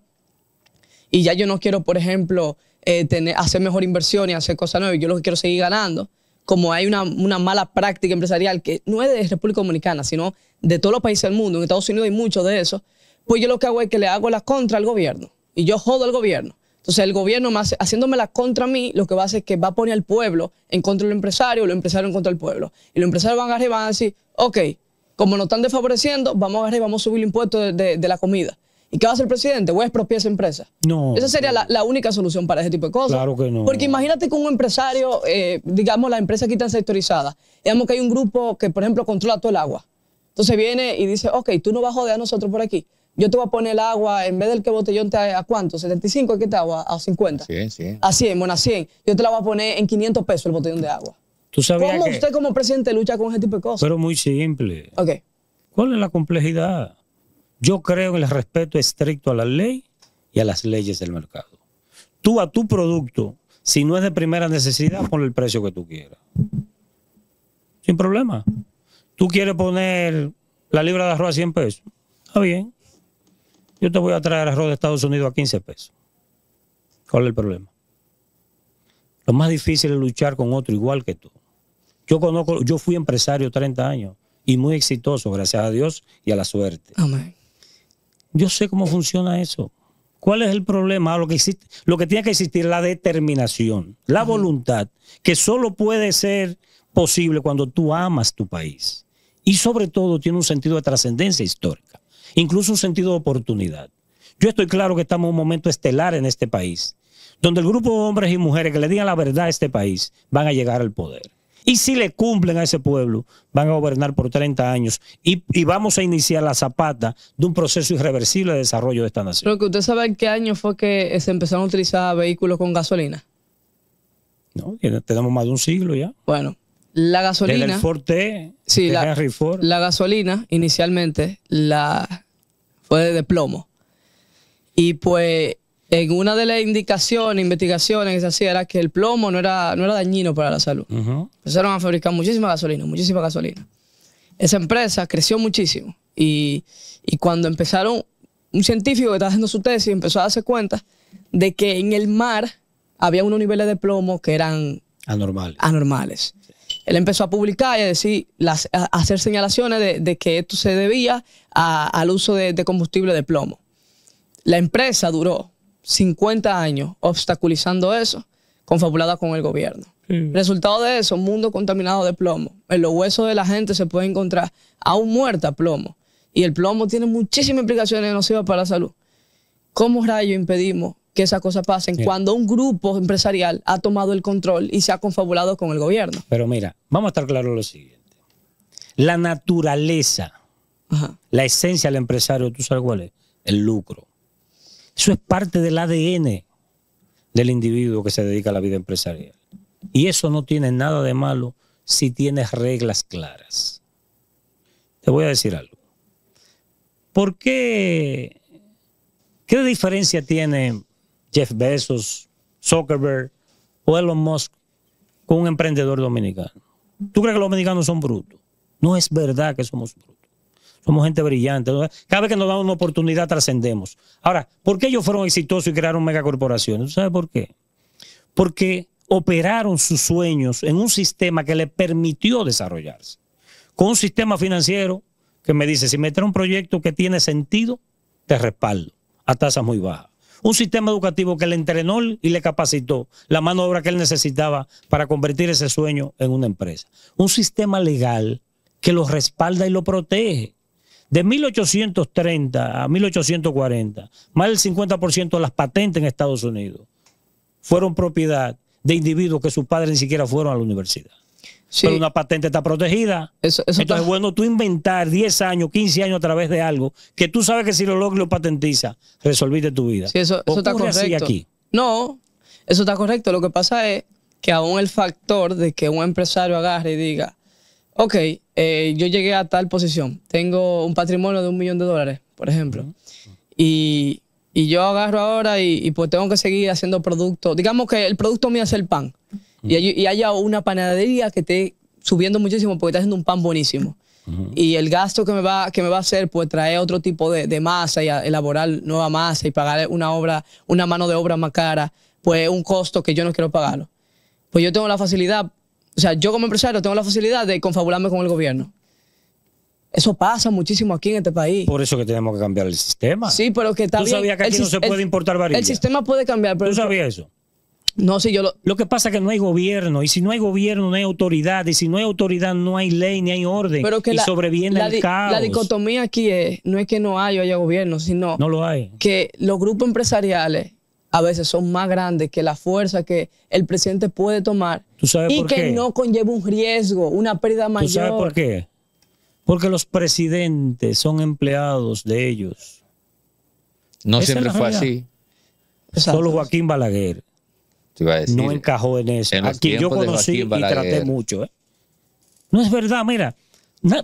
y ya yo no quiero, por ejemplo, eh, tener, hacer mejor inversión y hacer cosas nuevas, yo lo que quiero seguir ganando, como hay una, una, mala práctica empresarial que no es de República Dominicana, sino de todos los países del mundo, en Estados Unidos hay mucho de eso, pues yo lo que hago es que le hago la contra al gobierno y yo jodo al gobierno. Entonces el gobierno más haciéndomela contra mí, lo que va a hacer es que va a poner al pueblo en contra del empresario, el empresario en contra del pueblo. Y los empresarios van a arriba y van a decir, ok, como nos están desfavoreciendo, vamos a agarrar y vamos a subir el impuesto de, la comida. ¿Y qué va a hacer el presidente? Voy a expropiar esa empresa. No. Esa sería la, única solución para ese tipo de cosas. Claro que no. Porque imagínate que un empresario, eh, digamos, la empresa aquí está sectorizada. Digamos que hay un grupo que, por ejemplo, controla todo el agua. Entonces viene y dice, ok, tú no vas a joder a nosotros por aquí yo te voy a poner el agua, en vez del que botellón te a cuánto, 75, ¿qué te agua? A 50. 100, 100. A 100, bueno, a 100. Yo te la voy a poner en 500 pesos el botellón de agua. ¿Cómo usted como presidente lucha con ese tipo de cosas? Pero muy simple. ¿Cuál es la complejidad? Yo creo en el respeto estricto a la ley y a las leyes del mercado. Tú a tu producto, si no es de primera necesidad, ponle el precio que tú quieras. Sin problema. Tú quieres poner la libra de arroz a 100 pesos. Está bien yo te voy a traer arroz de Estados Unidos a 15 pesos. ¿Cuál es el problema? Lo más difícil es luchar con otro igual que tú. Yo conozco, yo fui empresario 30 años y muy exitoso, gracias a Dios y a la suerte. Amén. Yo sé cómo funciona eso. ¿Cuál es el problema? Lo que, lo que tiene que existir es la determinación, la voluntad, que solo puede ser posible cuando tú amas tu país. Y sobre todo tiene un sentido de trascendencia histórica incluso un sentido de oportunidad. Yo estoy claro que estamos en un momento estelar en este país, donde el grupo de hombres y mujeres que le digan la verdad a este país van a llegar al poder. Y si le cumplen a ese pueblo, van a gobernar por 30 años y, vamos a iniciar la zapata de un proceso irreversible de desarrollo de esta nación. que usted sabe en qué año fue que eh, se empezaron a utilizar vehículos con gasolina. No, tenemos más de un siglo ya. Bueno, la gasolina. En el Forte, sí, la, Henry Ford. la gasolina inicialmente la fue de plomo. Y pues en una de las indicaciones, investigaciones que se hacía era que el plomo no era, no era dañino para la salud. Empezaron a fabricar muchísima gasolina, muchísima gasolina. Esa empresa creció muchísimo y, cuando empezaron, un científico que estaba haciendo su tesis empezó a darse cuenta de que en el mar había unos niveles de plomo que eran anormales él empezó a publicar y a decir, a hacer señalaciones de, que esto se debía al uso de, combustible de plomo. La empresa duró 50 años obstaculizando eso, confabulada con el gobierno. Resultado de eso, mundo contaminado de plomo. En los huesos de la gente se puede encontrar aún muerta plomo. Y el plomo tiene muchísimas implicaciones nocivas para la salud. ¿Cómo rayos impedimos que esas cosas pasen cuando un grupo empresarial ha tomado el control y se ha confabulado con el gobierno. Pero mira, vamos a estar claros lo siguiente. La naturaleza, la esencia del empresario, ¿tú sabes cuál es? El lucro. Eso es parte del ADN del individuo que se dedica a la vida empresarial. Y eso no tiene nada de malo si tienes reglas claras. Te voy a decir algo. ¿Por qué? ¿Qué diferencia tiene Jeff Bezos, Zuckerberg o Elon Musk con un emprendedor dominicano. ¿Tú crees que los dominicanos son brutos? No es verdad que somos brutos. Somos gente brillante. Cada vez que nos dan una oportunidad trascendemos. Ahora, ¿por qué ellos fueron exitosos y crearon megacorporaciones? ¿Tú sabes por qué? Porque operaron sus sueños en un sistema que les permitió desarrollarse. Con un sistema financiero que me dice, si trae un proyecto que tiene sentido, te respaldo a tasas muy bajas un sistema educativo que le entrenó y le capacitó la mano de obra que él necesitaba para convertir ese sueño en una empresa. Un sistema legal que lo respalda y lo protege. De 1830 a 1840, más del 50% de las patentes en Estados Unidos fueron propiedad de individuos que sus padres ni siquiera fueron a la universidad. Pero una patente está protegida. Eso, Entonces, bueno, tú inventar 10 años, 15 años a través de algo que tú sabes que si lo logro lo patentiza, resolviste tu vida. Sí, eso, está correcto. Aquí? No, eso está correcto. Lo que pasa es que aún el factor de que un empresario agarre y diga, ok, eh, yo llegué a tal posición, tengo un patrimonio de un millón de dólares, por ejemplo, y, yo agarro ahora y, y, pues tengo que seguir haciendo producto. Digamos que el producto mío es el pan y, haya una panadería que esté subiendo muchísimo porque está haciendo un pan buenísimo. Y el gasto que me va, que me va a hacer, pues traer otro tipo de, masa y elaborar nueva masa y pagar una obra, una mano de obra más cara, pues un costo que yo no quiero pagarlo. Pues yo tengo la facilidad, o sea, yo como empresario tengo la facilidad de confabularme con el gobierno. Eso pasa muchísimo aquí en este país. Por eso que tenemos que cambiar el sistema. Sí, pero que también ¿Tú sabías que aquí se puede importar varillas El sistema puede cambiar, pero... ¿Tú sabías eso? No, yo lo... lo... que pasa es que no hay gobierno, y si no hay gobierno, no hay autoridad, y si no hay autoridad, no hay ley, ni hay orden, y sobreviene el caos. La dicotomía aquí es, no es que no haya, haya gobierno, sino que los grupos empresariales a veces son más grandes que la fuerza que el presidente puede tomar y que no conlleva un riesgo, una pérdida mayor. ¿Tú sabes por qué? Porque los presidentes son empleados de ellos. No siempre fue así. Solo Joaquín Balaguer no encajó en eso. aquí yo conocí y traté mucho. ¿eh? No es verdad, mira.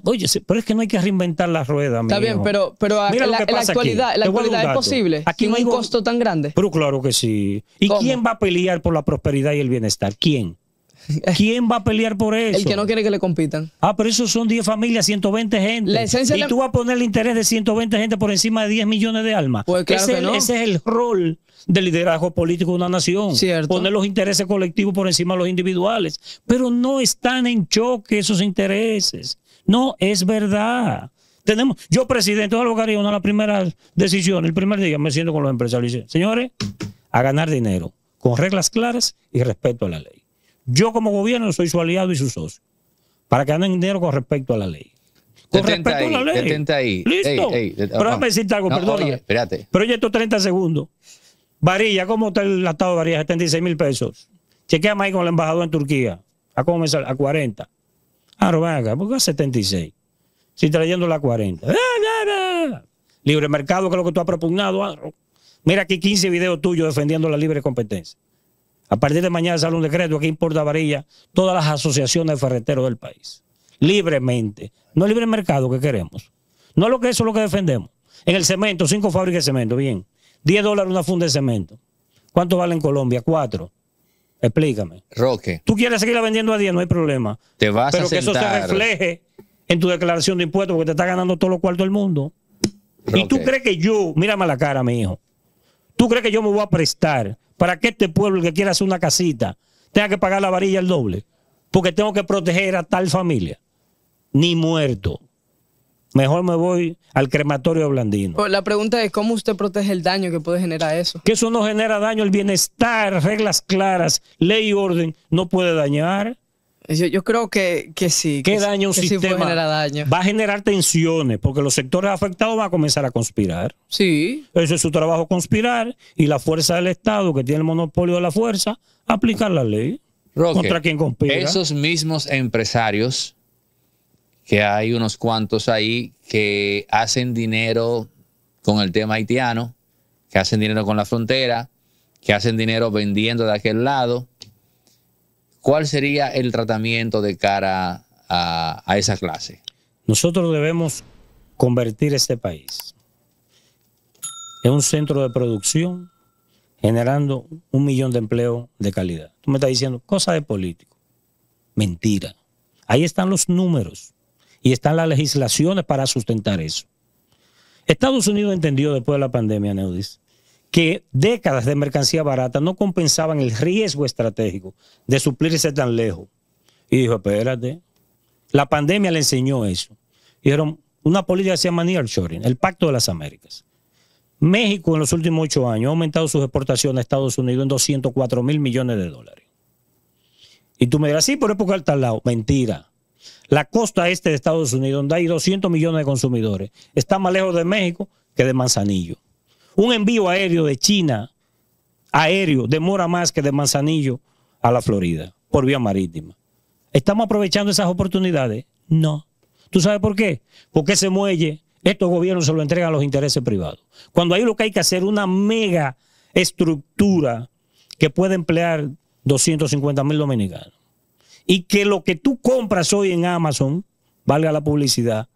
oye, pero es que no hay que reinventar la rueda. Está bien, pero, pero la, actualidad, la actualidad es posible. Aquí no hay un costo tan grande. Pero claro que sí. ¿Y quién va a pelear por la prosperidad y el bienestar? ¿Quién? ¿Quién va a pelear por eso? El que no quiere que le compitan. Ah, pero eso son 10 familias, 120 gente. y tú vas a poner el interés de 120 gente por encima de 10 millones de almas. Pues claro ese, ese es el rol del liderazgo político de una nación. Cierto. Poner los intereses colectivos por encima de los individuales. Pero no están en choque esos intereses. No es verdad. Tenemos, yo, presidente que haría una de las primeras decisiones, el primer día me siento con los empresarios y dice, señores, a ganar dinero, con reglas claras y respeto a la ley. Yo como gobierno soy su aliado y su socio, para que anden dinero con respecto a la ley. Con respecto a la ley. ahí. Listo. Pero déjame decirte algo, perdón. espérate. Proyecto 30 segundos. Varilla, ¿cómo está el estado de varilla? 76 mil pesos. Chequeame ahí con el embajador en Turquía. ¿A cómo me sale? A 40. Ah, no, acá, ¿por qué a 76? Si trayendo la 40. ¡Ah, Libre mercado, que es lo que tú has propugnado. Ah, Mira aquí 15 videos tuyos defendiendo la libre competencia. A partir de mañana sale un decreto que importa Varilla, todas las asociaciones de ferreteros del país. Libremente. No libre mercado que queremos. No lo que eso es lo que defendemos. En el cemento, cinco fábricas de cemento, bien. Diez dólares una funda de cemento. ¿Cuánto vale en Colombia? Cuatro. Explícame. Roque. Tú quieres seguirla vendiendo a diez? no hay problema. Te vas Pero que eso se refleje en tu declaración de impuestos porque te está ganando todo lo cuarto del mundo. Y tú crees que yo, mírame la cara, mi hijo. ¿Tú crees que yo me voy a prestar para qué este pueblo que quiera hacer una casita tenga que pagar la varilla el doble, porque tengo que proteger a tal familia. Ni muerto. Mejor me voy al crematorio blandino. Pues la pregunta es, ¿cómo usted protege el daño que puede generar eso? Que eso no genera daño, el bienestar, reglas claras, ley y orden, no puede dañar. Yo, creo que, sí. que, daño un sistema? Va a generar tensiones porque los sectores afectados van a comenzar a conspirar. Sí. Eso es su trabajo, conspirar y la fuerza del Estado, que tiene el monopolio de la fuerza, aplicar la ley contra quien conspira. Esos mismos empresarios, que hay unos cuantos ahí que hacen dinero con el tema haitiano, que hacen dinero con la frontera, que hacen dinero vendiendo de aquel lado ¿cuál sería el tratamiento de cara a, esa clase? Nosotros debemos convertir este país en un centro de producción generando un millón de empleos de calidad. Tú me estás diciendo, cosa de político. Mentira. Ahí están los números y están las legislaciones para sustentar eso. Estados Unidos entendió después de la pandemia, Neudis, que décadas de mercancía barata no compensaban el riesgo estratégico de suplirse tan lejos. Y dijo, espérate, la pandemia le enseñó eso. Dijeron, una política que se llama Nearshoring, el Pacto de las Américas. México en los últimos ocho años ha aumentado sus exportaciones a Estados Unidos en 204 mil millones de dólares. Y tú me dirás, sí, pero es porque está al lado. Mentira. La costa este de Estados Unidos, donde hay 200 millones de consumidores, está más lejos de México que de Manzanillo. Un envío aéreo de China, aéreo, demora más que de Manzanillo a la Florida, por vía marítima. ¿Estamos aprovechando esas oportunidades? No. ¿Tú sabes por qué? Porque ese muelle, estos gobiernos se lo entregan a los intereses privados. Cuando hay lo que hay que hacer una mega estructura que puede emplear 250 mil dominicanos. Y que lo que tú compras hoy en Amazon, valga la publicidad,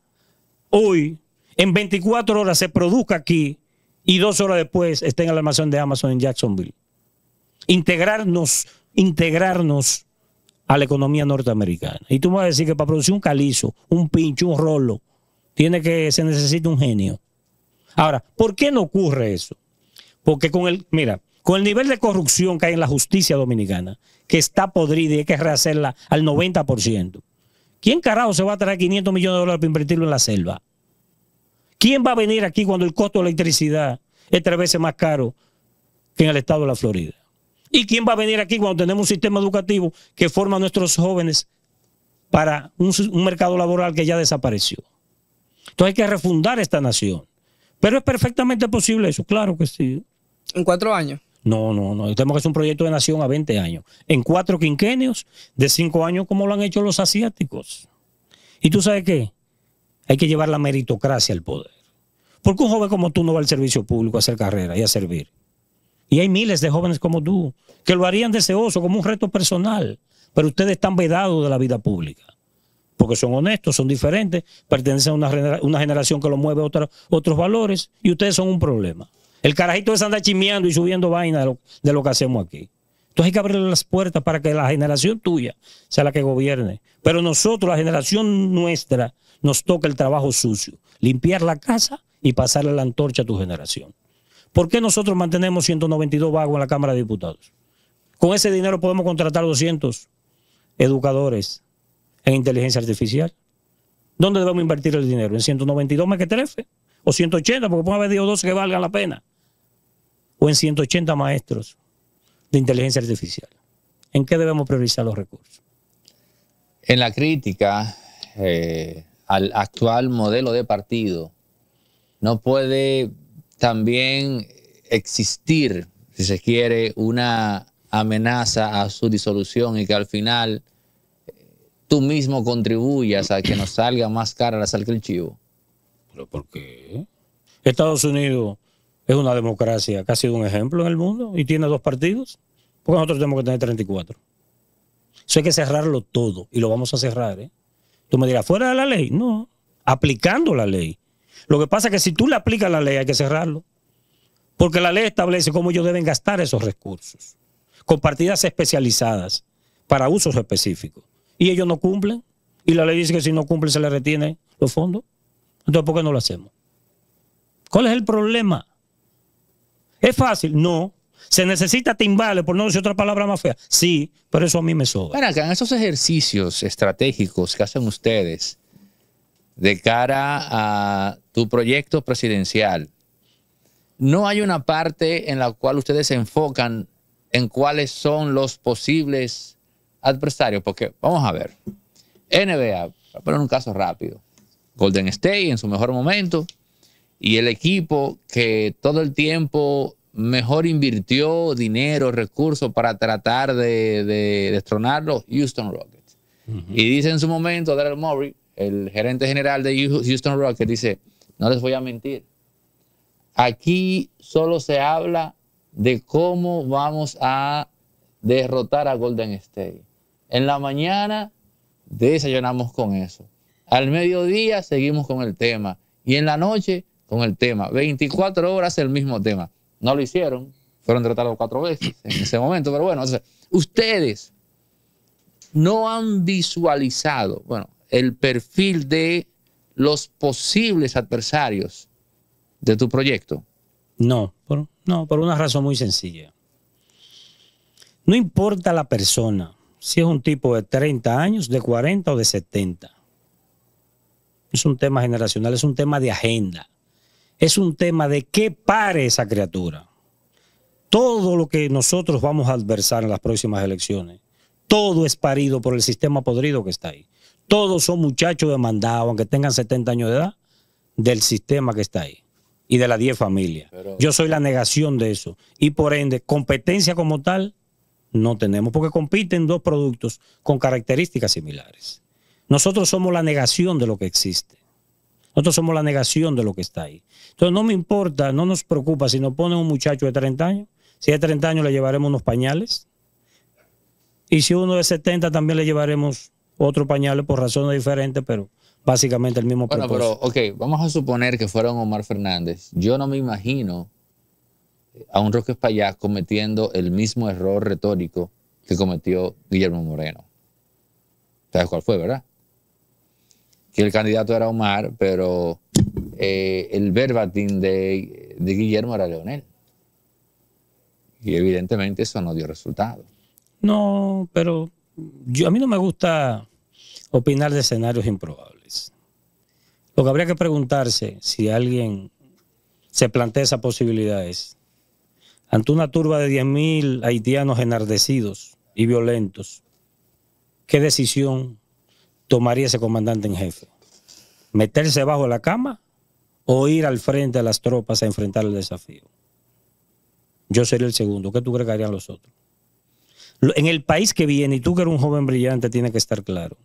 hoy en 24 horas se produzca aquí y dos horas después está en la almacén de Amazon en Jacksonville. Integrarnos, integrarnos a la economía norteamericana. Y tú me vas a decir que para producir un calizo, un pincho, un rolo, tiene que, se necesita un genio. Ahora, ¿por qué no ocurre eso? Porque con el, mira, con el nivel de corrupción que hay en la justicia dominicana, que está podrida y hay que rehacerla al 90%, ¿quién carajo se va a traer 500 millones de dólares para invertirlo en la selva? ¿Quién va a venir aquí cuando el costo de electricidad es tres veces más caro que en el estado de la Florida? ¿Y quién va a venir aquí cuando tenemos un sistema educativo que forma a nuestros jóvenes para un, un mercado laboral que ya desapareció? Entonces hay que refundar esta nación. Pero es perfectamente posible eso, claro que sí. ¿En cuatro años? No, no, no. Tenemos que hacer un proyecto de nación a 20 años. En cuatro quinquenios, de cinco años, como lo han hecho los asiáticos. ¿Y tú sabes qué? Hay que llevar la meritocracia al poder. Porque un joven como tú no va al servicio público a hacer carrera y a servir. Y hay miles de jóvenes como tú que lo harían deseoso, como un reto personal. Pero ustedes están vedados de la vida pública. Porque son honestos, son diferentes, pertenecen a una, generación que lo mueve a otros valores y ustedes son un problema. El carajito es andar chimeando y subiendo vaina de lo, que hacemos aquí. Entonces hay que abrir las puertas para que la generación tuya sea la que gobierne. Pero nosotros, la generación nuestra, nos toca el trabajo sucio, limpiar la casa y pasarle la antorcha a tu generación. ¿Por qué nosotros mantenemos 192 vagos en la Cámara de Diputados? Con ese dinero podemos contratar 200 educadores en inteligencia artificial. ¿Dónde debemos invertir el dinero? ¿En 192 mequetrefe? ¿O 180? Porque puede haber 10 o 12 que valgan la pena. ¿O en 180 maestros de inteligencia artificial? ¿En qué debemos priorizar los recursos? En la crítica eh, al actual modelo de partido, no puede también existir, si se quiere, una amenaza a su disolución y que al final eh, tú mismo contribuyas a que nos salga más cara la sal que el chivo. ¿Pero por qué? Estados Unidos es una democracia casi un ejemplo en el mundo y tiene dos partidos, porque nosotros tenemos que tener 34. Eso hay que cerrarlo todo y lo vamos a cerrar, ¿eh? Tú me dirás, fuera de la ley. No, aplicando la ley. Lo que pasa es que si tú le aplicas la ley hay que cerrarlo. Porque la ley establece cómo ellos deben gastar esos recursos. Con partidas especializadas para usos específicos. Y ellos no cumplen. Y la ley dice que si no cumplen se les retiene los fondos. Entonces, ¿por qué no lo hacemos? ¿Cuál es el problema? ¿Es fácil? No. ¿Se necesita timbales, por no decir otra palabra más fea? Sí, pero eso a mí me sobra. Bueno, acá, en esos ejercicios estratégicos que hacen ustedes de cara a tu proyecto presidencial, no hay una parte en la cual ustedes se enfocan en cuáles son los posibles adversarios, porque vamos a ver, NBA, para poner un caso rápido, Golden State en su mejor momento, y el equipo que todo el tiempo mejor invirtió dinero, recursos para tratar de, destronarlo, Houston Rockets. Y dice en su momento Daryl Murray, el gerente general de Houston Rockets, dice, no les voy a mentir, aquí solo se habla de cómo vamos a derrotar a Golden State. En la mañana desayunamos con eso. Al mediodía seguimos con el tema. Y en la noche con el tema. 24 horas el mismo tema. No lo hicieron, fueron tratados cuatro veces en ese momento, pero bueno, ustedes no han visualizado, bueno, el perfil de los posibles adversarios de tu proyecto. No, no, por una razón muy sencilla. No importa la persona, si es un tipo de 30 años, de 40 o de 70. Es un tema generacional, es un tema de agenda es un tema de qué pare esa criatura. Todo lo que nosotros vamos a adversar en las próximas elecciones, todo es parido por el sistema podrido que está ahí. Todos son muchachos demandados, aunque tengan 70 años de edad, del sistema que está ahí y de las 10 familias. Yo soy la negación de eso. Y por ende, competencia como tal no tenemos, porque compiten dos productos con características similares. Nosotros somos la negación de lo que existe. Nosotros somos la negación de lo que está ahí. Entonces no me importa, no nos preocupa si nos ponen un muchacho de 30 años. Si de 30 años le llevaremos unos pañales. Y si uno de 70 también le llevaremos otro pañal por razones diferentes, pero básicamente el mismo bueno, pero, ok, vamos a suponer que fueron Omar Fernández. Yo no me imagino a un Roque Payá cometiendo el mismo error retórico que cometió Guillermo Moreno. ¿Sabes cuál fue, verdad? que el candidato era Omar, pero eh, el verbatim de, Guillermo era Leonel. Y evidentemente eso no dio resultado. No, pero yo, a mí no me gusta opinar de escenarios improbables. Lo que habría que preguntarse si alguien se plantea esa posibilidad es, ante una turba de 10.000 haitianos enardecidos y violentos, ¿qué decisión tomaría ese comandante en jefe? ¿Meterse bajo la cama o ir al frente de las tropas a enfrentar el desafío? Yo sería el segundo. ¿Qué tú crees que harían los otros? En el país que viene, y tú que eres un joven brillante, tiene que estar claro.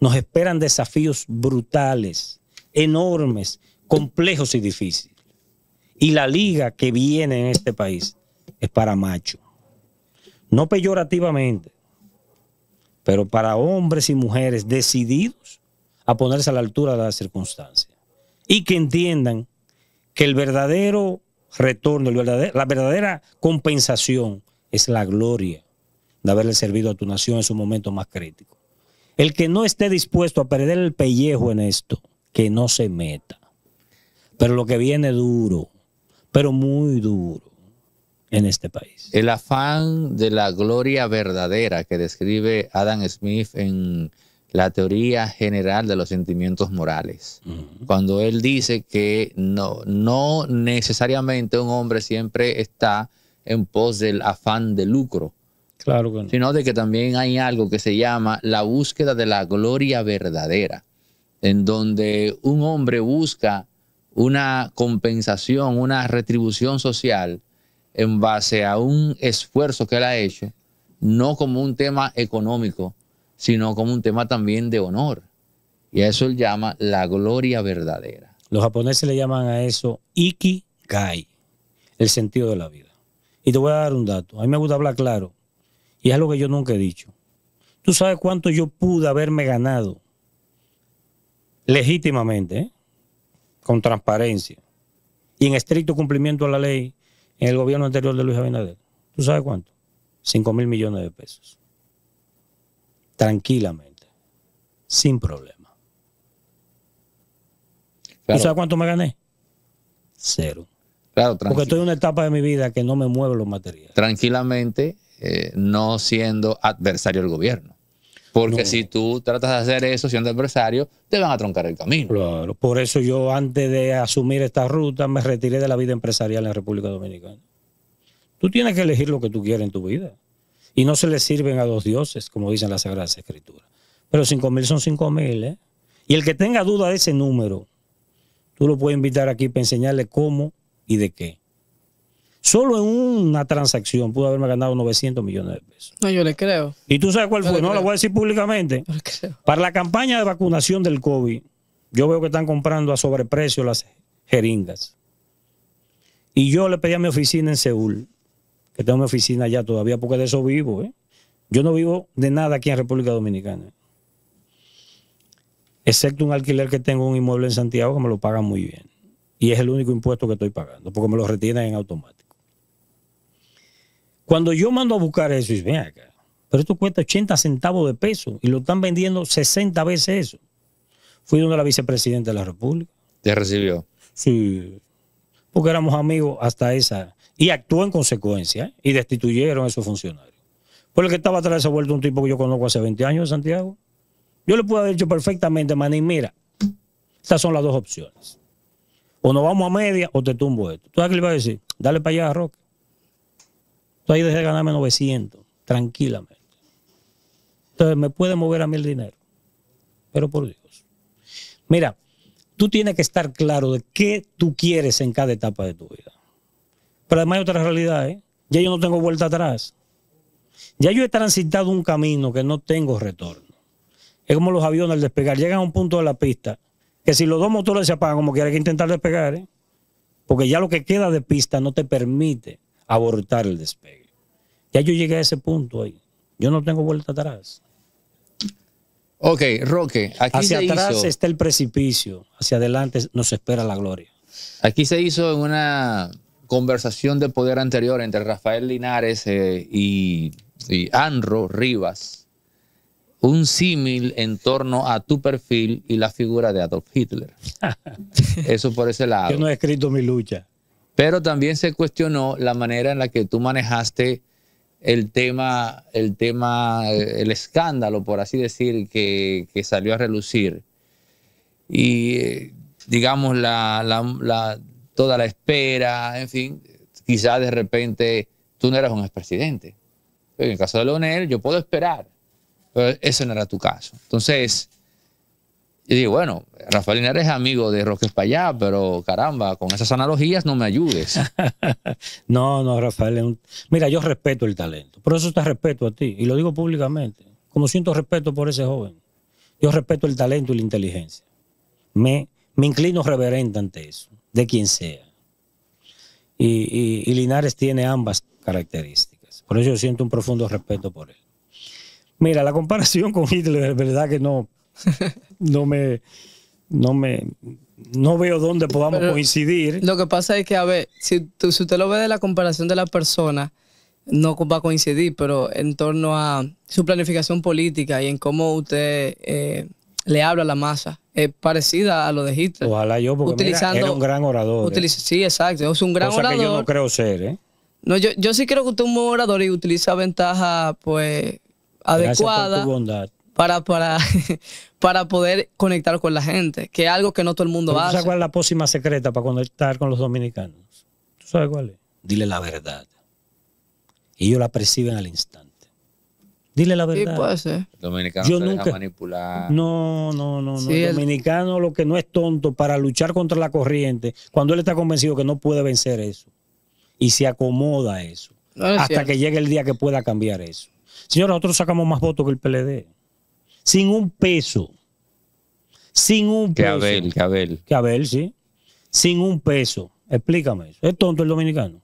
Nos esperan desafíos brutales, enormes, complejos y difíciles. Y la liga que viene en este país es para macho. No peyorativamente, pero para hombres y mujeres decididos a ponerse a la altura de las circunstancias y que entiendan que el verdadero retorno, la verdadera compensación es la gloria de haberle servido a tu nación en su momento más crítico. El que no esté dispuesto a perder el pellejo en esto, que no se meta. Pero lo que viene duro, pero muy duro en este país. El afán de la gloria verdadera que describe Adam Smith en la teoría general de los sentimientos morales. Cuando él dice que no, necesariamente un hombre siempre está en pos del afán de lucro, claro sino de que también hay algo que se llama la búsqueda de la gloria verdadera, en donde un hombre busca una compensación, una retribución social en base a un esfuerzo que él ha hecho, no como un tema económico, sino como un tema también de honor. Y a eso él llama la gloria verdadera. Los japoneses le llaman a eso ikigai, el sentido de la vida. Y te voy a dar un dato. A mí me gusta hablar claro. Y es algo que yo nunca he dicho. Tú sabes cuánto yo pude haberme ganado legítimamente, eh? con transparencia y en estricto cumplimiento a la ley en el gobierno anterior de Luis Abinader. ¿Tú sabes cuánto? 5 mil millones de pesos. Tranquilamente. Sin problema. ¿Tú sabes cuánto me gané? Cero. Claro, Porque estoy en una etapa de mi vida que no me mueve los materiales. Tranquilamente, eh, no siendo adversario del gobierno. Porque si tú tratas de hacer eso siendo empresario, te van a troncar el camino. Claro, por eso yo antes de asumir esta ruta me retiré de la vida empresarial en la República Dominicana. Tú tienes que elegir lo que tú quieres en tu vida. Y no se le sirven a dos dioses, como dicen las Sagradas Escrituras. Pero cinco mil son cinco mil, ¿eh? Y el que tenga duda de ese número, tú lo puedes invitar aquí para enseñarle cómo y de qué. Solo en una transacción pudo haberme ganado 900 millones de pesos. No, yo le creo. ¿Y tú sabes cuál fue? No, lo voy a decir públicamente. Para la campaña de vacunación del COVID, yo veo que están comprando a sobreprecio las jeringas. Y yo le pedí a mi oficina en Seúl, que tengo mi oficina allá todavía, porque de eso vivo. ¿eh? Yo no vivo de nada aquí en República Dominicana. Excepto un alquiler que tengo un inmueble en Santiago que me lo pagan muy bien. Y es el único impuesto que estoy pagando, porque me lo retienen en automático. Cuando yo mando a buscar eso, y ven acá, pero esto cuesta 80 centavos de peso y lo están vendiendo 60 veces eso. Fui donde la vicepresidenta de la República. ¿Te recibió? Sí, porque éramos amigos hasta esa. Y actuó en consecuencia y destituyeron a esos funcionarios. Por el que estaba atrás de esa vuelto un tipo que yo conozco hace 20 años Santiago. Yo le puedo haber dicho perfectamente, Manín, mira, estas son las dos opciones. O nos vamos a media o te tumbo esto. ¿Tú sabes qué le vas a decir? Dale para allá a Roque. Entonces ahí dejé de ganarme 900, tranquilamente. Entonces me puede mover a mí dinero. Pero por Dios. Mira, tú tienes que estar claro de qué tú quieres en cada etapa de tu vida. Pero además hay otra realidad, ¿eh? Ya yo no tengo vuelta atrás. Ya yo he transitado un camino que no tengo retorno. Es como los aviones al despegar. Llegan a un punto de la pista que si los dos motores se apagan como quiera, hay que intentar despegar, ¿eh? Porque ya lo que queda de pista no te permite abortar el despegue. Ya yo llegué a ese punto ahí. Yo no tengo vuelta atrás. Ok, Roque, hacia atrás está el precipicio, hacia adelante nos espera la gloria. Aquí se hizo en una conversación de poder anterior entre Rafael Linares eh, y, y, Anro Rivas un símil en torno a tu perfil y la figura de Adolf Hitler. Eso por ese lado. Yo no he escrito mi lucha. Pero también se cuestionó la manera en la que tú manejaste el tema, el tema, el escándalo, por así decir, que, salió a relucir. Y eh, digamos, toda la espera, en fin, quizás de repente tú no eras un expresidente. En el caso de Leonel, yo puedo esperar, pero ese no era tu caso. Entonces, y digo, bueno, Rafael Linares es amigo de Roque Payá, pero caramba, con esas analogías no me ayudes. no, no, Rafael. Mira, yo respeto el talento. Por eso te respeto a ti. Y lo digo públicamente. Como siento respeto por ese joven. Yo respeto el talento y la inteligencia. Me, me inclino reverente ante eso, de quien sea. Y, y Linares tiene ambas características. Por eso yo siento un profundo respeto por él. Mira, la comparación con Hitler, es verdad que no, no me, no me, no veo dónde podamos coincidir. Lo que pasa es que, a ver, si, usted lo ve de la comparación de la persona, no va a coincidir, pero en torno a su planificación política y en cómo usted eh, le habla a la masa, es parecida a lo de Hitler. Ojalá yo, porque utilizando, era un gran orador. ¿eh? Sí, exacto, es un gran orador. que yo no creo ser, ¿eh? No, yo, sí creo que usted es un buen orador y utiliza ventaja, pues, adecuada. tu bondad para, para, poder conectar con la gente, que es algo que no todo el mundo ¿Tú ¿Sabes cuál es la pócima secreta para conectar con los dominicanos? ¿Tú sabes cuál es? Dile la verdad. Y ellos la perciben al instante. Dile la verdad. Sí, puede ser. Dominicano se nunca, manipular. No, no, no. no. el dominicano lo que no es tonto para luchar contra la corriente, cuando él está convencido que no puede vencer eso. Y se acomoda a eso. hasta que llegue el día que pueda cambiar eso. Señor, nosotros sacamos más votos que el PLD sin un peso. Sin un que peso. sí. Sin un peso. Explícame eso. Es tonto el dominicano.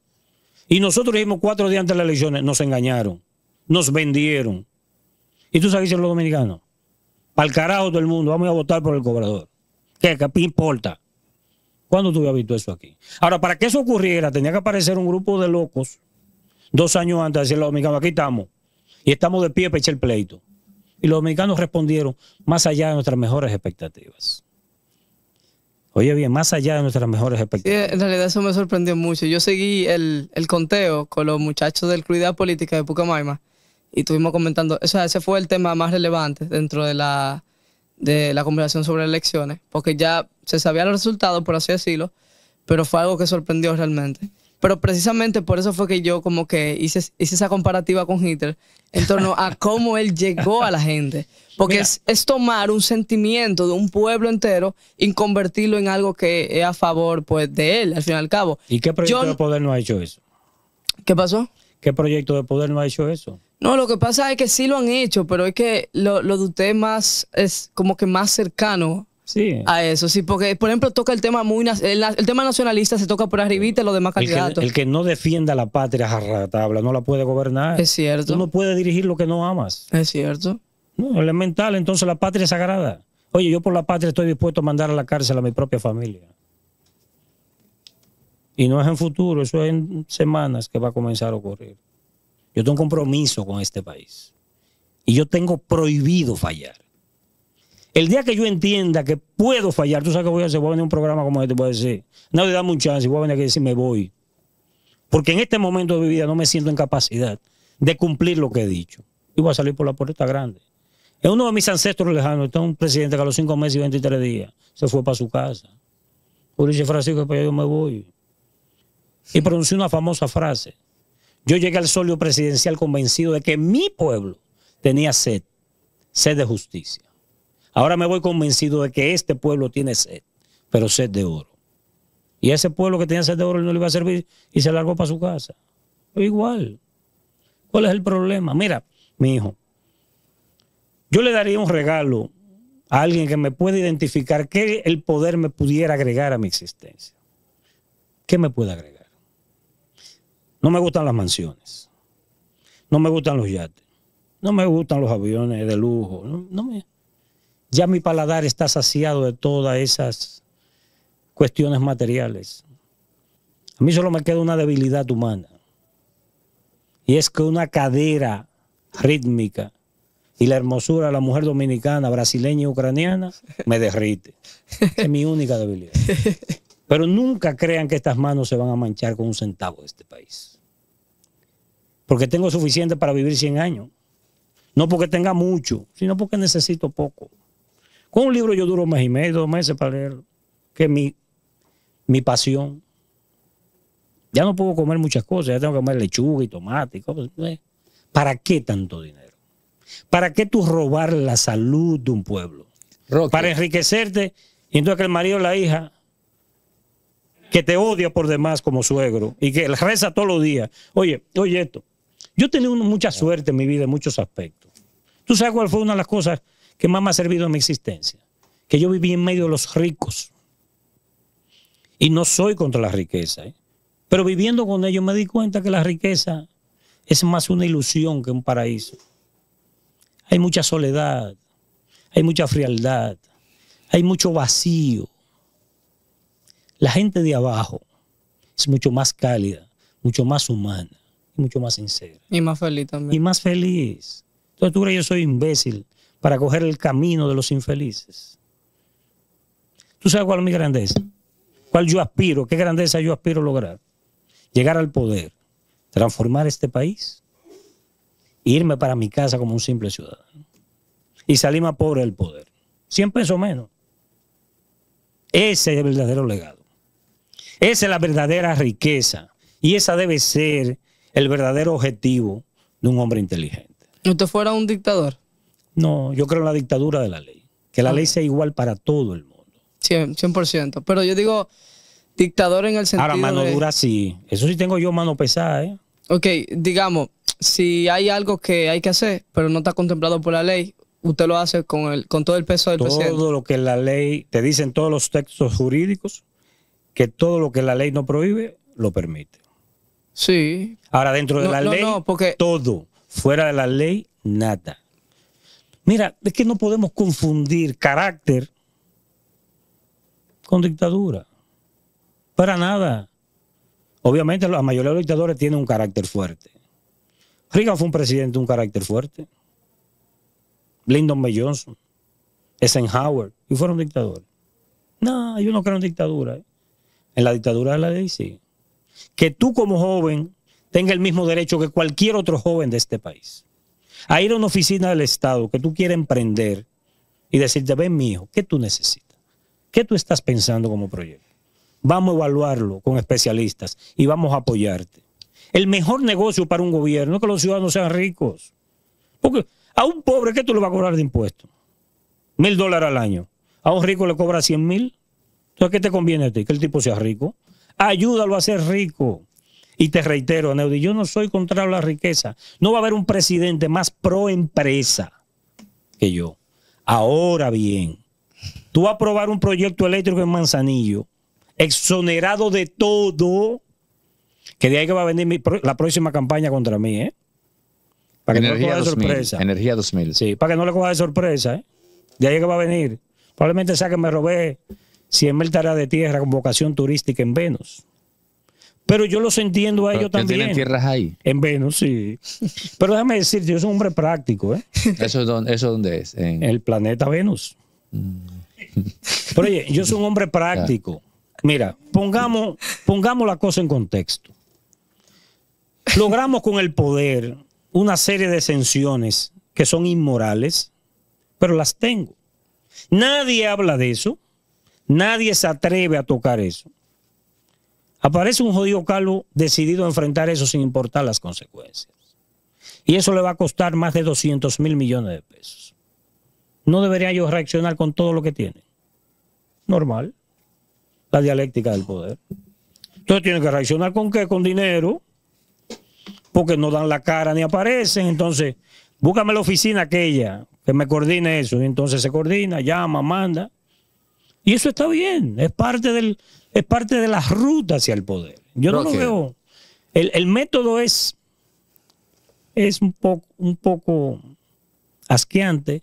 Y nosotros dijimos cuatro días antes de las elecciones, nos engañaron, nos vendieron. ¿Y tú sabes qué los dominicanos? Para el carajo todo el mundo, vamos a votar por el cobrador. ¿Qué, qué importa? ¿Cuándo tú habías visto eso aquí? Ahora, para que eso ocurriera, tenía que aparecer un grupo de locos dos años antes de decirle a los dominicanos, aquí estamos. Y estamos de pie para echar el pleito y los dominicanos respondieron más allá de nuestras mejores expectativas. Oye bien, más allá de nuestras mejores expectativas. en realidad eso me sorprendió mucho. Yo seguí el, conteo con los muchachos del Cruidad Política de Pucamaima y estuvimos comentando, o sea, ese fue el tema más relevante dentro de la, de la conversación sobre elecciones, porque ya se sabían los resultados, por así decirlo, pero fue algo que sorprendió realmente. Pero precisamente por eso fue que yo como que hice, hice esa comparativa con Hitler en torno a cómo él llegó a la gente. Porque es, tomar un sentimiento de un pueblo entero y convertirlo en algo que es a favor pues, de él, al fin y al cabo. ¿Y qué proyecto de poder no ha hecho eso? ¿Qué pasó? ¿Qué proyecto de poder no ha hecho eso? No, lo que pasa es que sí lo han hecho, pero es que lo, lo de usted más es como que más cercano a eso, sí, porque por ejemplo toca el tema muy el, tema nacionalista se toca por arribita los demás candidatos. El que, no defienda la patria ratabla, no la puede gobernar. Es cierto. Tú no puedes dirigir lo que no amas. Es cierto. No, elemental, entonces la patria es sagrada. Oye, yo por la patria estoy dispuesto a mandar a la cárcel a mi propia familia. Y no es en futuro, eso es en semanas que va a comenzar a ocurrir. Yo tengo un compromiso con este país. Y yo tengo prohibido fallar. El día que yo entienda que puedo fallar, tú sabes que voy a hacer, voy a venir a un programa como este, voy a decir, no le da un chance, voy a venir aquí decir, me voy. Porque en este momento de mi vida no me siento en capacidad de cumplir lo que he dicho. Y voy a salir por la puerta grande. Es uno de mis ancestros lejanos, está un presidente que a los cinco meses y 23 días se fue para su casa. Por Francisco, pues yo me voy. Y pronunció una famosa frase. Yo llegué al solio presidencial convencido de que mi pueblo tenía sed, sed de justicia. Ahora me voy convencido de que este pueblo tiene sed, pero sed de oro. Y ese pueblo que tenía sed de oro no le iba a servir y se largó para su casa. Igual. ¿Cuál es el problema? Mira, mi hijo, yo le daría un regalo a alguien que me pueda identificar qué el poder me pudiera agregar a mi existencia. ¿Qué me puede agregar? No me gustan las mansiones. No me gustan los yates. No me gustan los aviones de lujo. No, no me, ya mi paladar está saciado de todas esas cuestiones materiales. A mí solo me queda una debilidad humana. Y es que una cadera rítmica y la hermosura de la mujer dominicana, brasileña y ucraniana me derrite. Es mi única debilidad. Pero nunca crean que estas manos se van a manchar con un centavo de este país. Porque tengo suficiente para vivir 100 años. No porque tenga mucho, sino porque necesito poco. Con un libro yo duro un mes y medio, dos meses para leerlo, que mi, mi pasión. Ya no puedo comer muchas cosas, ya tengo que comer lechuga y tomate ¿Para qué tanto dinero? ¿Para qué tú robar la salud de un pueblo? Para enriquecerte y entonces que el marido o la hija que te odia por demás como suegro y que reza todos los días. Oye, oye esto. Yo he tenido mucha suerte en mi vida en muchos aspectos. ¿Tú sabes cuál fue una de las cosas ¿Qué más me ha servido en mi existencia. Que yo viví en medio de los ricos. Y no soy contra la riqueza. ¿eh? Pero viviendo con ellos me di cuenta que la riqueza es más una ilusión que un paraíso. Hay mucha soledad, hay mucha frialdad, hay mucho vacío. La gente de abajo es mucho más cálida, mucho más humana, y mucho más sincera. Y más feliz también. Y más feliz. Entonces tú crees yo soy imbécil para coger el camino de los infelices. ¿Tú sabes cuál es mi grandeza? ¿Cuál yo aspiro? ¿Qué grandeza yo aspiro a lograr? Llegar al poder, transformar este país, irme para mi casa como un simple ciudadano y salir más pobre del poder. 100 pesos menos. Ese es el verdadero legado. Esa es la verdadera riqueza. Y esa debe ser el verdadero objetivo de un hombre inteligente. ¿Usted fuera un dictador? No, yo creo en la dictadura de la ley. Que la ley sea igual para todo el mundo. 100%, Pero yo digo dictador en el sentido de Ahora, mano dura sí. Eso sí tengo yo mano pesada, ¿eh? Ok, digamos, si hay algo que hay que hacer, pero no está contemplado por la ley, usted lo hace con, el, con todo el peso del presidente. Todo lo que la ley, te dicen todos los textos jurídicos, que todo lo que la ley no prohíbe, lo permite. Sí. Ahora, dentro de la ley, todo. Fuera de la ley, nada. Mira, es que no podemos confundir carácter con dictadura. Para nada. Obviamente la mayoría de los dictadores tienen un carácter fuerte. Reagan fue un presidente de un carácter fuerte. Lyndon B. Johnson, Eisenhower, y fueron dictadores. No, yo no creo en dictadura. En la dictadura de la ley sí. Que tú como joven tengas el mismo derecho que cualquier otro joven de este país a ir a una oficina del Estado que tú quieres emprender y decirte, ven hijo, ¿qué tú necesitas? ¿Qué tú estás pensando como proyecto? Vamos a evaluarlo con especialistas y vamos a apoyarte. El mejor negocio para un gobierno es que los ciudadanos sean ricos. Porque a un pobre, ¿qué tú le vas a cobrar de impuestos? Mil dólares al año. A un rico le cobra cien mil. Entonces, ¿qué te conviene a ti? Que el tipo sea rico. Ayúdalo a ser rico. Y te reitero, Neudi, yo no soy contra la riqueza. No va a haber un presidente más pro empresa que yo. Ahora bien, tú vas a aprobar un proyecto eléctrico en Manzanillo, exonerado de todo, que de ahí que va a venir la próxima campaña contra mí, ¿eh? Para que Energía no le coja de sorpresa. Energía 2000. Sí, para que no le coja de sorpresa, ¿eh? De ahí que va a venir. Probablemente sea que me robé 100 mil tareas de tierra con vocación turística en Venus. Pero yo los entiendo a ellos también. ¿Tienen tierras ahí? En Venus, sí. Pero déjame decirte, yo soy un hombre práctico. ¿eh? ¿Eso, dónde, ¿Eso dónde es? En el planeta Venus. Mm. Pero oye, yo soy un hombre práctico. Mira, pongamos, pongamos la cosa en contexto. Logramos con el poder una serie de exenciones que son inmorales, pero las tengo. Nadie habla de eso. Nadie se atreve a tocar eso aparece un jodido calvo decidido a enfrentar eso sin importar las consecuencias. Y eso le va a costar más de 200 mil millones de pesos. ¿No debería yo reaccionar con todo lo que tiene? Normal. La dialéctica del poder. Entonces tiene que reaccionar con qué? Con dinero. Porque no dan la cara ni aparecen. Entonces, búscame la oficina aquella que me coordine eso. Y entonces se coordina, llama, manda. Y eso está bien. Es parte del, es parte de la ruta hacia el poder. Yo no, lo veo. El, método es, es un, poco, un poco asqueante,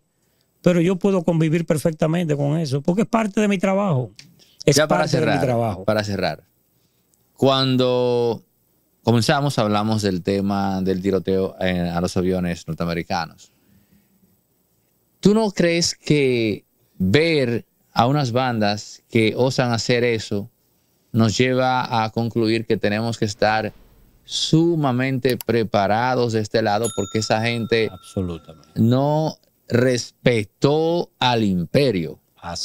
pero yo puedo convivir perfectamente con eso, porque es parte de mi trabajo. Es ya para parte cerrar, de mi trabajo. Para cerrar, cuando comenzamos hablamos del tema del tiroteo a los aviones norteamericanos. ¿Tú no crees que ver a unas bandas que osan hacer eso nos lleva a concluir que tenemos que estar sumamente preparados de este lado porque esa gente no respetó al imperio.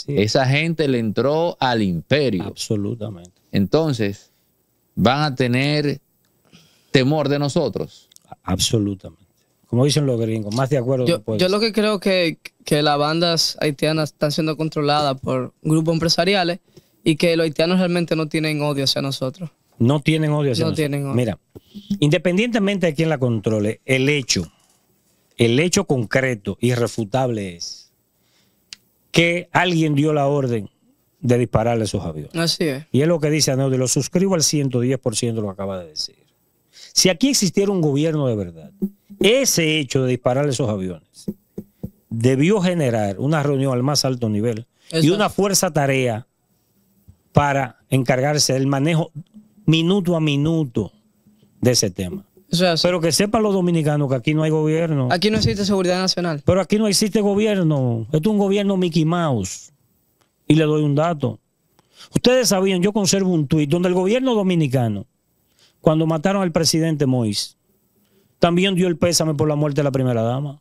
Esa gente le entró al imperio. Absolutamente. Entonces, van a tener temor de nosotros. Absolutamente. Como dicen los gringos, más de acuerdo. Yo, yo lo que creo que, que las bandas haitianas están siendo controladas por grupos empresariales y que los haitianos realmente no tienen odio hacia nosotros. No tienen odio hacia no nosotros. Tienen Mira, independientemente de quién la controle, el hecho, el hecho concreto, irrefutable es que alguien dio la orden de dispararle esos aviones. Así es. Y es lo que dice Aneudio. lo suscribo al 110% lo que acaba de decir. Si aquí existiera un gobierno de verdad, ese hecho de dispararle esos aviones debió generar una reunión al más alto nivel y una fuerza tarea para encargarse del manejo minuto a minuto de ese tema. pero que sepan los dominicanos que aquí no hay gobierno. Aquí no existe seguridad nacional. Pero aquí no existe gobierno. Esto es un gobierno Mickey Mouse. Y le doy un dato. Ustedes sabían, yo conservo un tuit donde el gobierno dominicano, cuando mataron al presidente Mois, también dio el pésame por la muerte de la primera dama.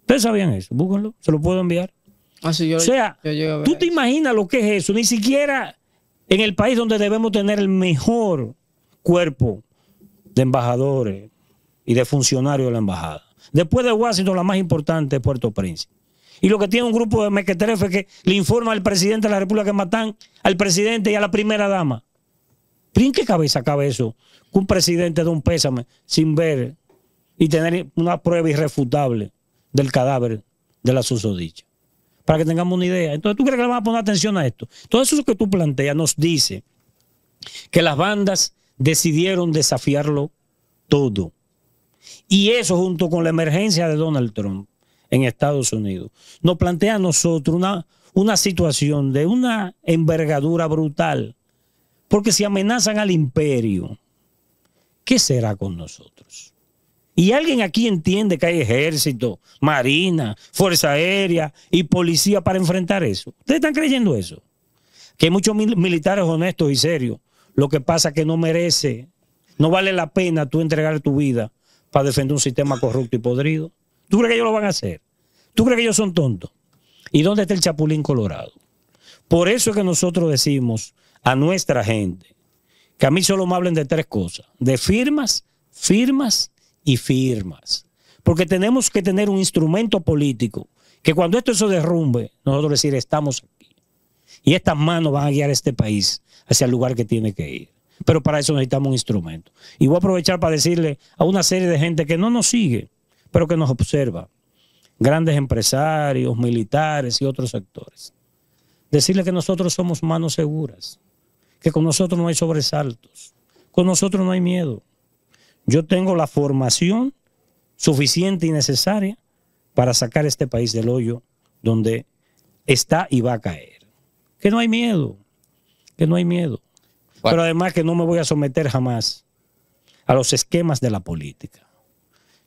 ¿Ustedes sabían eso? Búsquenlo, se lo puedo enviar. Ah, o sea, tú te imaginas lo que es eso. Ni siquiera en el país donde debemos tener el mejor cuerpo de embajadores y de funcionarios de la embajada. Después de Washington, la más importante es Puerto Príncipe. Y lo que tiene un grupo de mequetrefes que le informa al presidente de la República que matan al presidente y a la primera dama. qué cabeza cabe eso? un presidente de un pésame sin ver y tener una prueba irrefutable del cadáver de la susodicha para que tengamos una idea. Entonces, ¿tú crees que le vamos a poner atención a esto? Todo eso que tú planteas nos dice que las bandas decidieron desafiarlo todo. Y eso junto con la emergencia de Donald Trump en Estados Unidos, nos plantea a nosotros una, una situación de una envergadura brutal. Porque si amenazan al imperio, ¿qué será con nosotros? ¿Y alguien aquí entiende que hay ejército, marina, fuerza aérea y policía para enfrentar eso? ¿Ustedes están creyendo eso? Que hay muchos militares honestos y serios. Lo que pasa es que no merece, no vale la pena tú entregar tu vida para defender un sistema corrupto y podrido. ¿Tú crees que ellos lo van a hacer? ¿Tú crees que ellos son tontos? ¿Y dónde está el chapulín colorado? Por eso es que nosotros decimos a nuestra gente que a mí solo me hablen de tres cosas, de firmas, firmas y firmas. Porque tenemos que tener un instrumento político que cuando esto se derrumbe, nosotros decir estamos aquí. Y estas manos van a guiar a este país hacia el lugar que tiene que ir. Pero para eso necesitamos un instrumento. Y voy a aprovechar para decirle a una serie de gente que no nos sigue, pero que nos observa, grandes empresarios, militares y otros sectores, decirle que nosotros somos manos seguras, que con nosotros no hay sobresaltos, con nosotros no hay miedo. Yo tengo la formación suficiente y necesaria para sacar este país del hoyo donde está y va a caer. Que no hay miedo, que no hay miedo. Pero además que no me voy a someter jamás a los esquemas de la política.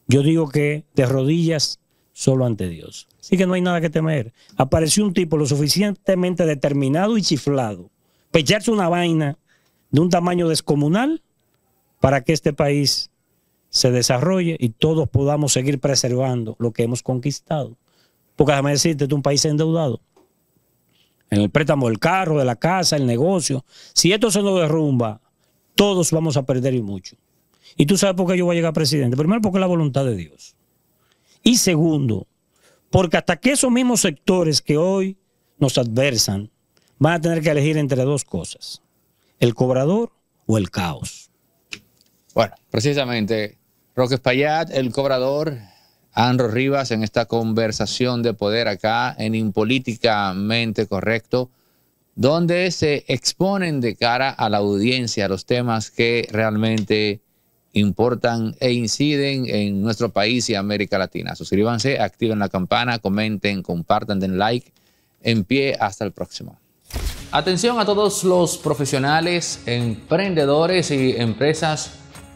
Yo digo que de rodillas solo ante Dios. Así que no hay nada que temer. Apareció un tipo lo suficientemente determinado y chiflado, pecharse una vaina de un tamaño descomunal para que este país se desarrolle y todos podamos seguir preservando lo que hemos conquistado. Porque déjame decirte, este es un país endeudado. En el préstamo del carro, de la casa, el negocio. Si esto se nos derrumba, todos vamos a perder y mucho. Y tú sabes por qué yo voy a llegar presidente. Primero, porque es la voluntad de Dios. Y segundo, porque hasta que esos mismos sectores que hoy nos adversan van a tener que elegir entre dos cosas, el cobrador o el caos. Bueno, precisamente, Roque Espaillat, el cobrador, Andro Rivas, en esta conversación de poder acá en Impolíticamente Correcto, donde se exponen de cara a la audiencia los temas que realmente importan e inciden en nuestro país y América Latina. Suscríbanse, activen la campana, comenten, compartan, den like. En pie, hasta el próximo. Atención a todos los profesionales, emprendedores y empresas